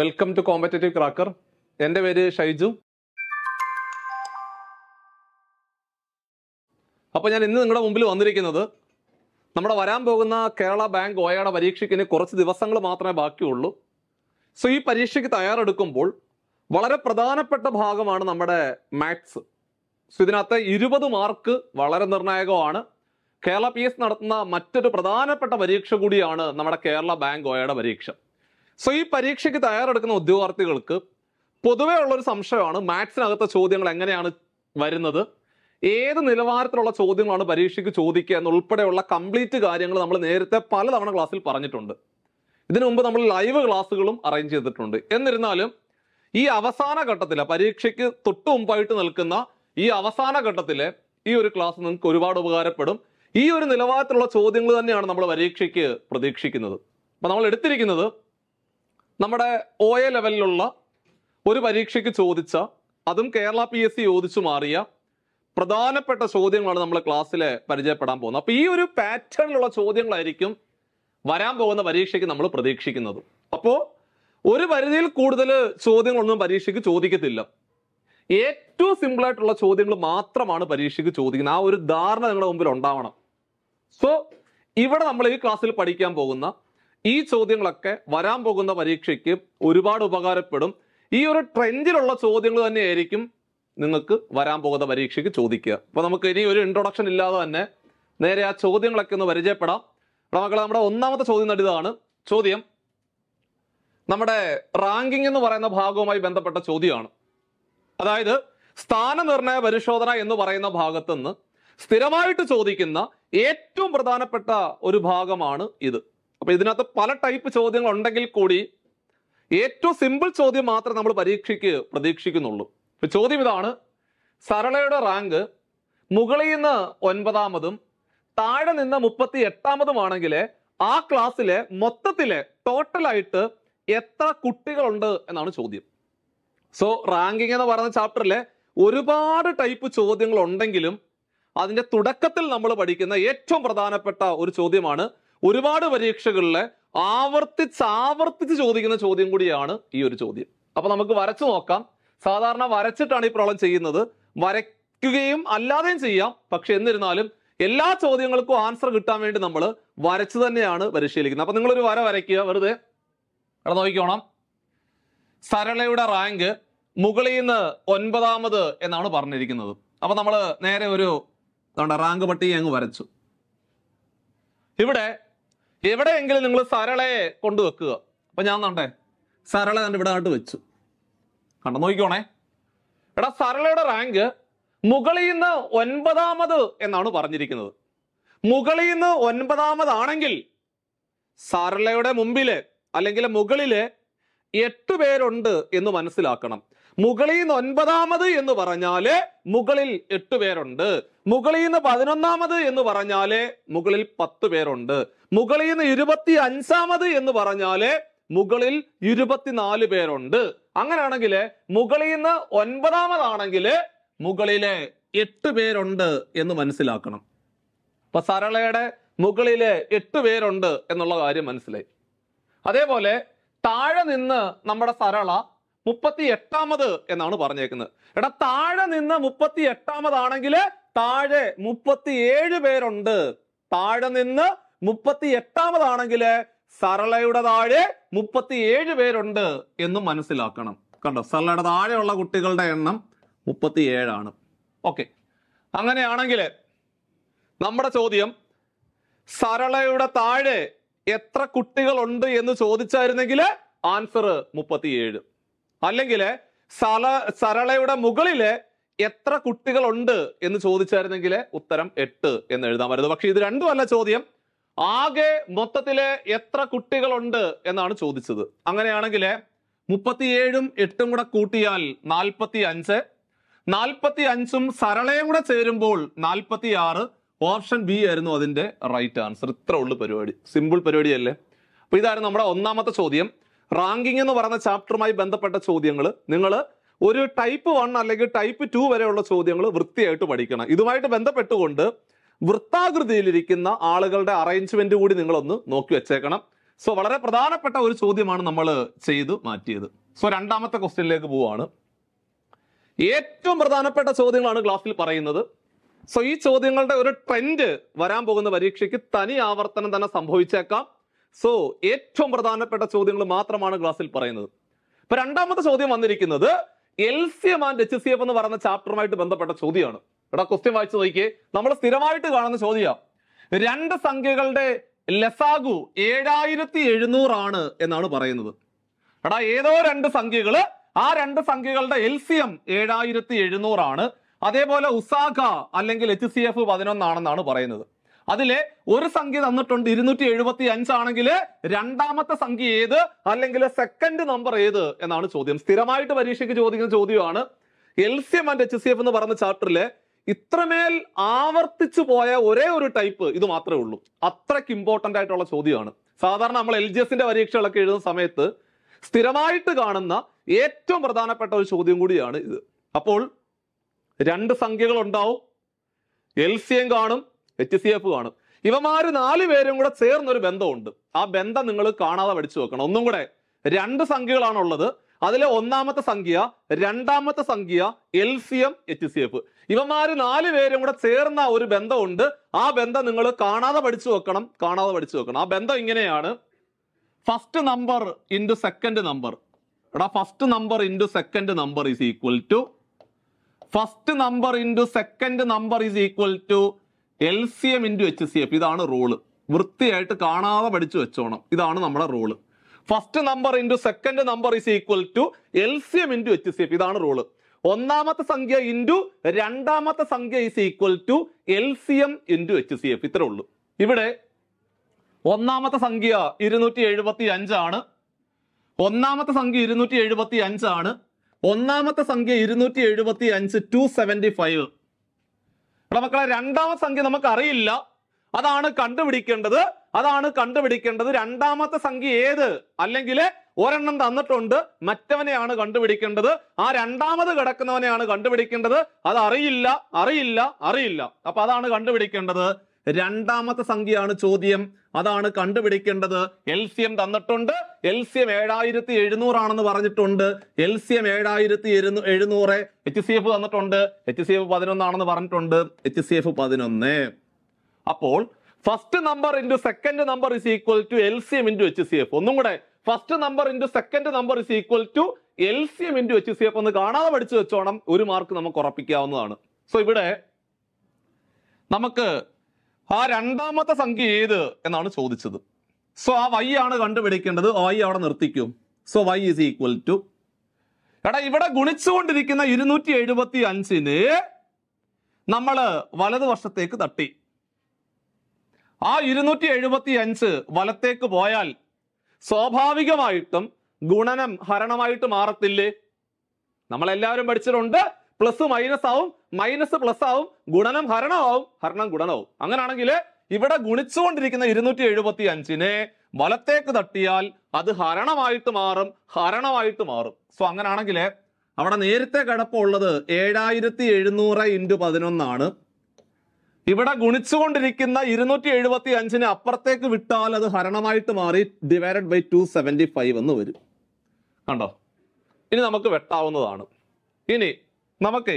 welcome to competitive cracker എൻ്റെ പേര് ഷൈജു അപ്പോൾ ഞാൻ ഇന്ന് നിങ്ങളുടെ മുമ്പിൽ വന്നിരിക്കുന്നത് നമ്മുടെ വരാൻ പോകുന്ന കേരള ബാങ്ക് ഓയയുടെ ഇനി കുറച്ച് ദിവസങ്ങൾ മാത്രമേ ബാക്കിയുള്ളൂ സോ ഈ പരീക്ഷയ്ക്ക് തയ്യാറെടുക്കുമ്പോൾ വളരെ പ്രധാനപ്പെട്ട ഭാഗമാണ് നമ്മുടെ മാത്സ് സോ ഇതിനകത്ത് ഇരുപത് മാർക്ക് വളരെ നിർണായകമാണ് കേരള പി എസ് നടത്തുന്ന മറ്റൊരു പ്രധാനപ്പെട്ട പരീക്ഷ കൂടിയാണ് നമ്മുടെ കേരള ബാങ്ക് ഓയയുടെ പരീക്ഷ സോ ഈ പരീക്ഷയ്ക്ക് തയ്യാറെടുക്കുന്ന ഉദ്യോഗാർത്ഥികൾക്ക് പൊതുവേ ഉള്ളൊരു സംശയമാണ് മാത്സിനകത്തെ ചോദ്യങ്ങൾ എങ്ങനെയാണ് വരുന്നത് ഏത് നിലവാരത്തിലുള്ള ചോദ്യങ്ങളാണ് പരീക്ഷയ്ക്ക് ചോദിക്കുക എന്നുൾപ്പെടെയുള്ള കംപ്ലീറ്റ് കാര്യങ്ങൾ നമ്മൾ നേരത്തെ പലതവണ ക്ലാസ്സിൽ പറഞ്ഞിട്ടുണ്ട് ഇതിനു മുമ്പ് നമ്മൾ ലൈവ് ക്ലാസ്സുകളും അറേഞ്ച് ചെയ്തിട്ടുണ്ട് എന്നിരുന്നാലും ഈ അവസാന ഘട്ടത്തിലെ പരീക്ഷയ്ക്ക് തൊട്ടു മുമ്പായിട്ട് നിൽക്കുന്ന ഈ അവസാന ഘട്ടത്തിലെ ഈ ഒരു ക്ലാസ് നിങ്ങൾക്ക് ഒരുപാട് ഉപകാരപ്പെടും ഈ ഒരു നിലവാരത്തിലുള്ള ചോദ്യങ്ങൾ തന്നെയാണ് നമ്മൾ പരീക്ഷയ്ക്ക് പ്രതീക്ഷിക്കുന്നത് അപ്പം നമ്മൾ എടുത്തിരിക്കുന്നത് നമ്മുടെ ഒ എ ലെവലിലുള്ള ഒരു പരീക്ഷയ്ക്ക് ചോദിച്ച അതും കേരള പി എസ് സി ചോദിച്ചു മാറിയ പ്രധാനപ്പെട്ട ചോദ്യങ്ങളാണ് നമ്മൾ ക്ലാസ്സിൽ പരിചയപ്പെടാൻ പോകുന്നത് അപ്പോൾ ഈ ഒരു പാറ്റേണിലുള്ള ചോദ്യങ്ങളായിരിക്കും വരാൻ പോകുന്ന പരീക്ഷയ്ക്ക് നമ്മൾ പ്രതീക്ഷിക്കുന്നത് അപ്പോൾ ഒരു പരിധിയിൽ കൂടുതൽ ചോദ്യങ്ങളൊന്നും പരീക്ഷയ്ക്ക് ചോദിക്കത്തില്ല ഏറ്റവും സിമ്പിളായിട്ടുള്ള ചോദ്യങ്ങൾ മാത്രമാണ് പരീക്ഷയ്ക്ക് ചോദിക്കുന്നത് ആ ഒരു ധാരണ നിങ്ങളുടെ മുമ്പിൽ ഉണ്ടാവണം സോ ഇവിടെ നമ്മൾ ഈ ക്ലാസ്സിൽ പഠിക്കാൻ പോകുന്ന ഈ ചോദ്യങ്ങളൊക്കെ വരാൻ പോകുന്ന പരീക്ഷയ്ക്ക് ഒരുപാട് ഉപകാരപ്പെടും ഈ ഒരു ട്രെൻഡിലുള്ള ചോദ്യങ്ങൾ തന്നെയായിരിക്കും നിങ്ങൾക്ക് വരാൻ പോകുന്ന പരീക്ഷയ്ക്ക് ചോദിക്കുക അപ്പോൾ നമുക്ക് ഇനി ഒരു ഇൻട്രൊഡക്ഷൻ ഇല്ലാതെ തന്നെ നേരെ ആ ചോദ്യങ്ങളൊക്കെ ഒന്ന് പരിചയപ്പെടാം അപ്പോൾ മക്കളെ നമ്മുടെ ഒന്നാമത്തെ ചോദ്യം നടിയതാണ് ചോദ്യം നമ്മുടെ റാങ്കിംഗ് എന്ന് പറയുന്ന ഭാഗവുമായി ബന്ധപ്പെട്ട ചോദ്യമാണ് അതായത് സ്ഥാനനിർണയ പരിശോധന എന്ന് പറയുന്ന ഭാഗത്തുനിന്ന് സ്ഥിരമായിട്ട് ചോദിക്കുന്ന ഏറ്റവും പ്രധാനപ്പെട്ട ഒരു ഭാഗമാണ് ഇത് അപ്പോൾ ഇതിനകത്ത് പല ടൈപ്പ് ചോദ്യങ്ങൾ ഉണ്ടെങ്കിൽ കൂടി ഏറ്റവും സിമ്പിൾ ചോദ്യം മാത്രമേ നമ്മൾ പരീക്ഷയ്ക്ക് പ്രതീക്ഷിക്കുന്നുള്ളൂ ചോദ്യം ഇതാണ് സരളയുടെ റാങ്ക് മുകളിൽ നിന്ന് ഒൻപതാമതും താഴെ നിന്ന് മുപ്പത്തി എട്ടാമതുമാണെങ്കിൽ ആ ക്ലാസ്സിലെ മൊത്തത്തിലെ ടോട്ടലായിട്ട് എത്ര കുട്ടികളുണ്ട് എന്നാണ് ചോദ്യം സോ റാങ്കിങ് എന്ന് പറയുന്ന ചാപ്റ്ററിലെ ഒരുപാട് ടൈപ്പ് ചോദ്യങ്ങൾ ഉണ്ടെങ്കിലും അതിന്റെ തുടക്കത്തിൽ നമ്മൾ പഠിക്കുന്ന ഏറ്റവും പ്രധാനപ്പെട്ട ഒരു ചോദ്യമാണ് ഒരുപാട് പരീക്ഷകളിലെ ആവർത്തിച്ച് ആവർത്തിച്ച് ചോദിക്കുന്ന ചോദ്യം കൂടിയാണ് ഈ ഒരു ചോദ്യം അപ്പൊ നമുക്ക് വരച്ചു നോക്കാം സാധാരണ വരച്ചിട്ടാണ് ഈ പ്രോബ്ലം ചെയ്യുന്നത് വരയ്ക്കുകയും അല്ലാതെയും ചെയ്യാം പക്ഷെ എന്നിരുന്നാലും എല്ലാ ചോദ്യങ്ങൾക്കും ആൻസർ കിട്ടാൻ വേണ്ടി നമ്മൾ വരച്ചു തന്നെയാണ് പരിശീലിക്കുന്നത് അപ്പൊ നിങ്ങളൊരു വര വരയ്ക്കുക വെറുതെ അവിടെ നോക്കിക്കോണം സരളയുടെ റാങ്ക് മുകളിൽ നിന്ന് ഒൻപതാമത് എന്നാണ് പറഞ്ഞിരിക്കുന്നത് അപ്പൊ നമ്മൾ നേരെ ഒരു റാങ്ക് പട്ടിക അങ്ങ് വരച്ചു ഇവിടെ എവിടെയെങ്കിലും നിങ്ങൾ സരളയെ കൊണ്ടുവെക്കുക അപ്പൊ ഞാൻ നണ്ടേ സരള തന്നെ ഇവിടെ ആയിട്ട് വെച്ചു കണ്ടു നോക്കിക്കോണേ എടാ സരളയുടെ റാങ്ക് മുകളിൽ നിന്ന് ഒൻപതാമത് എന്നാണ് പറഞ്ഞിരിക്കുന്നത് മുകളിൽ നിന്ന് ഒൻപതാമതാണെങ്കിൽ സരളയുടെ മുമ്പില് അല്ലെങ്കിൽ മുകളില് എട്ട് പേരുണ്ട് എന്ന് മനസ്സിലാക്കണം മുകളിൽ നിന്ന് ഒൻപതാമത് എന്ന് പറഞ്ഞാല് മുകളിൽ എട്ട് പേരുണ്ട് മുകളിൽ നിന്ന് പതിനൊന്നാമത് എന്ന് പറഞ്ഞാല് മുകളിൽ പത്ത് പേരുണ്ട് മുകളിൽ നിന്ന് ഇരുപത്തി അഞ്ചാമത് എന്ന് പറഞ്ഞാല് മുകളിൽ ഇരുപത്തിനാല് പേരുണ്ട് അങ്ങനെയാണെങ്കിൽ മുകളിൽ നിന്ന് ഒൻപതാമതാണെങ്കിൽ മുകളിലെ എട്ട് പേരുണ്ട് എന്ന് മനസ്സിലാക്കണം അപ്പൊ സരളയുടെ മുകളിലെ എട്ട് പേരുണ്ട് എന്നുള്ള കാര്യം മനസ്സിലായി അതേപോലെ താഴെ നിന്ന് നമ്മുടെ സരള മുപ്പത്തി എട്ടാമത് എന്നാണ് പറഞ്ഞേക്കുന്നത് എടാ താഴെ നിന്ന് മുപ്പത്തി എട്ടാമതാണെങ്കിൽ താഴെ ഏഴ് പേരുണ്ട് താഴെ നിന്ന് മുപ്പത്തി എട്ടാമതാണെങ്കിൽ സരളയുടെ താഴെ ഏഴ് പേരുണ്ട് എന്ന് മനസ്സിലാക്കണം കണ്ടോ സരളയുടെ താഴെയുള്ള കുട്ടികളുടെ എണ്ണം ഏഴാണ് ഓക്കെ അങ്ങനെയാണെങ്കിൽ നമ്മുടെ ചോദ്യം സരളയുടെ താഴെ എത്ര കുട്ടികളുണ്ട് എന്ന് ചോദിച്ചായിരുന്നെങ്കിൽ ആൻസർ മുപ്പത്തിയേഴ് അല്ലെങ്കിൽ സല സരളയുടെ മുകളിലെ എത്ര കുട്ടികളുണ്ട് എന്ന് ചോദിച്ചായിരുന്നെങ്കിൽ ഉത്തരം എട്ട് എന്ന് എഴുതാമായിരുന്നു പക്ഷെ ഇത് രണ്ടുമല്ല ചോദ്യം ആകെ മൊത്തത്തിലെ എത്ര കുട്ടികളുണ്ട് എന്നാണ് ചോദിച്ചത് അങ്ങനെയാണെങ്കിൽ മുപ്പത്തിയേഴും എട്ടും കൂടെ കൂട്ടിയാൽ നാൽപ്പത്തി അഞ്ച് നാൽപ്പത്തി അഞ്ചും സരളയും കൂടെ ചേരുമ്പോൾ നാൽപ്പത്തി ആറ് ഓപ്ഷൻ ബി ആയിരുന്നു അതിന്റെ റൈറ്റ് ആൻസർ ഇത്ര ഉള്ളു പരിപാടി സിമ്പിൾ പരിപാടിയല്ലേ അപ്പൊ ഇതായിരുന്നു നമ്മുടെ ഒന്നാമത്തെ ചോദ്യം റാങ്കിങ് എന്ന് പറയുന്ന ചാപ്റ്ററുമായി ബന്ധപ്പെട്ട ചോദ്യങ്ങൾ നിങ്ങൾ ഒരു ടൈപ്പ് വൺ അല്ലെങ്കിൽ ടൈപ്പ് ടു വരെയുള്ള ചോദ്യങ്ങൾ വൃത്തിയായിട്ട് പഠിക്കണം ഇതുമായിട്ട് ബന്ധപ്പെട്ടുകൊണ്ട് വൃത്താകൃതിയിലിരിക്കുന്ന ആളുകളുടെ അറേഞ്ച്മെന്റ് കൂടി നിങ്ങളൊന്ന് നോക്കി വെച്ചേക്കണം സോ വളരെ പ്രധാനപ്പെട്ട ഒരു ചോദ്യമാണ് നമ്മൾ ചെയ്തു മാറ്റിയത് സോ രണ്ടാമത്തെ ക്വസ്റ്റ്യനിലേക്ക് പോവാണ് ഏറ്റവും പ്രധാനപ്പെട്ട ചോദ്യങ്ങളാണ് ക്ലാസ്സിൽ പറയുന്നത് സോ ഈ ചോദ്യങ്ങളുടെ ഒരു ട്രെൻഡ് വരാൻ പോകുന്ന പരീക്ഷയ്ക്ക് തനി ആവർത്തനം തന്നെ സംഭവിച്ചേക്കാം സോ ഏറ്റവും പ്രധാനപ്പെട്ട ചോദ്യങ്ങൾ മാത്രമാണ് ക്ലാസ്സിൽ പറയുന്നത് ഇപ്പൊ രണ്ടാമത്തെ ചോദ്യം വന്നിരിക്കുന്നത് L C M and H C F എന്ന് പറയുന്ന ചാപ്റ്ററുമായിട്ട് ബന്ധപ്പെട്ട ചോദ്യമാണ് ഇവിടെ ക്വസ്റ്റ്യൻ വായിച്ചു നോക്കിയേ നമ്മൾ സ്ഥിരമായിട്ട് കാണുന്ന ചോദ്യം രണ്ട് സംഖ്യകളുടെ ലസാഗു ഏഴായിരത്തി എഴുന്നൂറാണ് എന്നാണ് പറയുന്നത് എടാ ഏതോ രണ്ട് സംഖ്യകൾ ആ രണ്ട് സംഖ്യകളുടെ എൽ സി എം ഏഴായിരത്തി എഴുന്നൂറാണ് അതേപോലെ ഉസാഖ അല്ലെങ്കിൽ എച്ച് സി എഫ് പതിനൊന്നാണെന്നാണ് പറയുന്നത് അതിലെ ഒരു സംഖ്യ തന്നിട്ടുണ്ട് ഇരുന്നൂറ്റി എഴുപത്തി അഞ്ചാണെങ്കിൽ രണ്ടാമത്തെ സംഖ്യ ഏത് അല്ലെങ്കിൽ സെക്കൻഡ് നമ്പർ ഏത് എന്നാണ് ചോദ്യം സ്ഥിരമായിട്ട് പരീക്ഷയ്ക്ക് ചോദിക്കുന്ന ചോദ്യമാണ് L C M and H C F എന്ന് പറയുന്ന ചാപ്റ്ററിലെ ഇത്രമേൽ ആവർത്തിച്ചു പോയ ഒരേ ഒരു ടൈപ്പ് ഇത് മാത്രമേ ഉള്ളൂ അത്രയ്ക്ക് ഇമ്പോർട്ടന്റ് ആയിട്ടുള്ള ചോദ്യമാണ് സാധാരണ നമ്മൾ എൽ ജി എസിന്റെ പരീക്ഷകളൊക്കെ എഴുതുന്ന സമയത്ത് സ്ഥിരമായിട്ട് കാണുന്ന ഏറ്റവും പ്രധാനപ്പെട്ട ഒരു ചോദ്യം കൂടിയാണ് ഇത് അപ്പോൾ രണ്ട് സംഖ്യകൾ ഉണ്ടാവും എൽ സി എം കാണും എച്ച് സി എഫ് ഇവമാര് നാല് പേരും കൂടെ ഒരു ബന്ധമുണ്ട് ആ ബന്ധം നിങ്ങൾ കാണാതെ പഠിച്ചു വെക്കണം ഒന്നും കൂടെ രണ്ട് സംഖ്യകളാണുള്ളത് അതിലെ ഒന്നാമത്തെ സംഖ്യ രണ്ടാമത്തെ സംഖ്യ L C M H C F ഇവന്മാര് നാല് പേരും കൂടെ ചേർന്ന ഒരു ബന്ധമുണ്ട് ആ ബന്ധം നിങ്ങൾ കാണാതെ പഠിച്ചു വെക്കണം കാണാതെ പഠിച്ചു വെക്കണം ആ ബന്ധം ഇങ്ങനെയാണ് first number into second number എടാ first number into second number is equal to first number into second number is equal to L C M into H C F ഇതാണ് റൂള് വൃത്തിയായിട്ട് കാണാതെ പഠിച്ചു വെച്ചോണം ഇതാണ് നമ്മുടെ rule first number into second number is equal to L C M into H C F ഇതാണ് rule ഒന്നാമത്തെ സംഖ്യ ഇൻറ്റു രണ്ടാമത്തെ സംഖ്യ is equal to L C M into H C F ഇത്രേ ഉള്ളൂ ഇവിടെ ഒന്നാമത്തെ സംഖ്യ ഇരുന്നൂറ്റി എഴുപത്തി അഞ്ചാണ് ഒന്നാമത്തെ സംഖ്യ ഇരുന്നൂറ്റി എഴുപത്തി അഞ്ചാണ് ഒന്നാമത്തെ സംഖ്യ ഇരുന്നൂറ്റി എഴുപത്തി അഞ്ച് ടു സെവൻറ്റി ഫൈവ് ഇവിടെ മക്കളെ രണ്ടാമത്തെ സംഖ്യ നമുക്ക് അറിയില്ല അതാണ് കണ്ടുപിടിക്കേണ്ടത് അതാണ് കണ്ടുപിടിക്കേണ്ടത് രണ്ടാമത്തെ സംഖ്യ ഏത് അല്ലെങ്കിൽ ഒരെണ്ണം തന്നിട്ടുണ്ട് മറ്റവനെയാണ് കണ്ടുപിടിക്കേണ്ടത് ആ രണ്ടാമത് കിടക്കുന്നവനെയാണ് കണ്ടുപിടിക്കേണ്ടത് അത് അറിയില്ല അറിയില്ല അറിയില്ല അപ്പൊ അതാണ് കണ്ടുപിടിക്കേണ്ടത് രണ്ടാമത്തെ സംഖ്യയാണ് ചോദ്യം അതാണ് കണ്ടുപിടിക്കേണ്ടത് എൽ സി എം തന്നിട്ടുണ്ട് എൽ സി എം ഏഴായിരത്തി എഴുന്നൂറാണെന്ന് പറഞ്ഞിട്ടുണ്ട് എൽ സി എം ഏഴായിരത്തി എഴുന്നൂ എഴുന്നൂറ് എച്ച് സി എഫ് തന്നിട്ടുണ്ട് എച്ച് സി എഫ് പതിനൊന്നാണെന്ന് പറഞ്ഞിട്ടുണ്ട് എച്ച് സി എഫ് പതിനൊന്ന് അപ്പോൾ first number into second number is equal to L C M into H C F ഒന്നും കൂടെ first number into second number is equal to L C M into H C F ഒന്ന് കാണാതെ പഠിച്ചു വെച്ചോണം ഒരു mark നമുക്ക് ഉറപ്പിക്കാവുന്നതാണ് so ഇവിടെ നമുക്ക് ആ രണ്ടാമത്തെ സംഖ്യ ഏത് എന്നാണ് ചോദിച്ചത് സോ ആ വൈ ആണ് കണ്ടുപിടിക്കേണ്ടത് വൈ അവിടെ നിർത്തിക്കും so Y is equal to എടാ ഇവിടെ ഗുണിച്ചുകൊണ്ടിരിക്കുന്ന ഇരുന്നൂറ്റി എഴുപത്തി അഞ്ചിന് നമ്മൾ വലതുവശത്തേക്ക് തട്ടി ആ ഇരുന്നൂറ്റി എഴുപത്തി അഞ്ച് വലത്തേക്ക് പോയാൽ സ്വാഭാവികമായിട്ടും ഗുണനം ഹരണമായിട്ട് മാറത്തില്ലേ നമ്മളെല്ലാവരും പഠിച്ചിട്ടുണ്ട് പ്ലസ് മൈനസ് ആവും മൈനസ് പ്ലസ് ആവും ഗുണനം ഹരണമാവും ഹരണം ഗുണനവും അങ്ങനാണെങ്കിൽ ഇവിടെ ഗുണിച്ചുകൊണ്ടിരിക്കുന്ന ഇരുന്നൂറ്റി എഴുപത്തി അഞ്ചിനെ വലത്തേക്ക് തട്ടിയാൽ അത് ഹരണമായിട്ട് മാറും ഹരണമായിട്ട് മാറും സോ അങ്ങനാണെങ്കിൽ അവിടെ നേരത്തെ കിടപ്പുള്ളത് ഏഴായിരത്തി എഴുന്നൂറ് ഇൻറ്റു പതിനൊന്നാണ് ഇവിടെ ഗുണിച്ചുകൊണ്ടിരിക്കുന്ന ഇരുന്നൂറ്റി എഴുപത്തി അഞ്ചിന് അപ്പുറത്തേക്ക് വിട്ടാൽ അത് ഹരണമായിട്ട് മാറി divided by two seventy five എന്ന് വരും കണ്ടോ ഇനി നമുക്ക് വെട്ടാവുന്നതാണ് ഇനി നമുക്ക്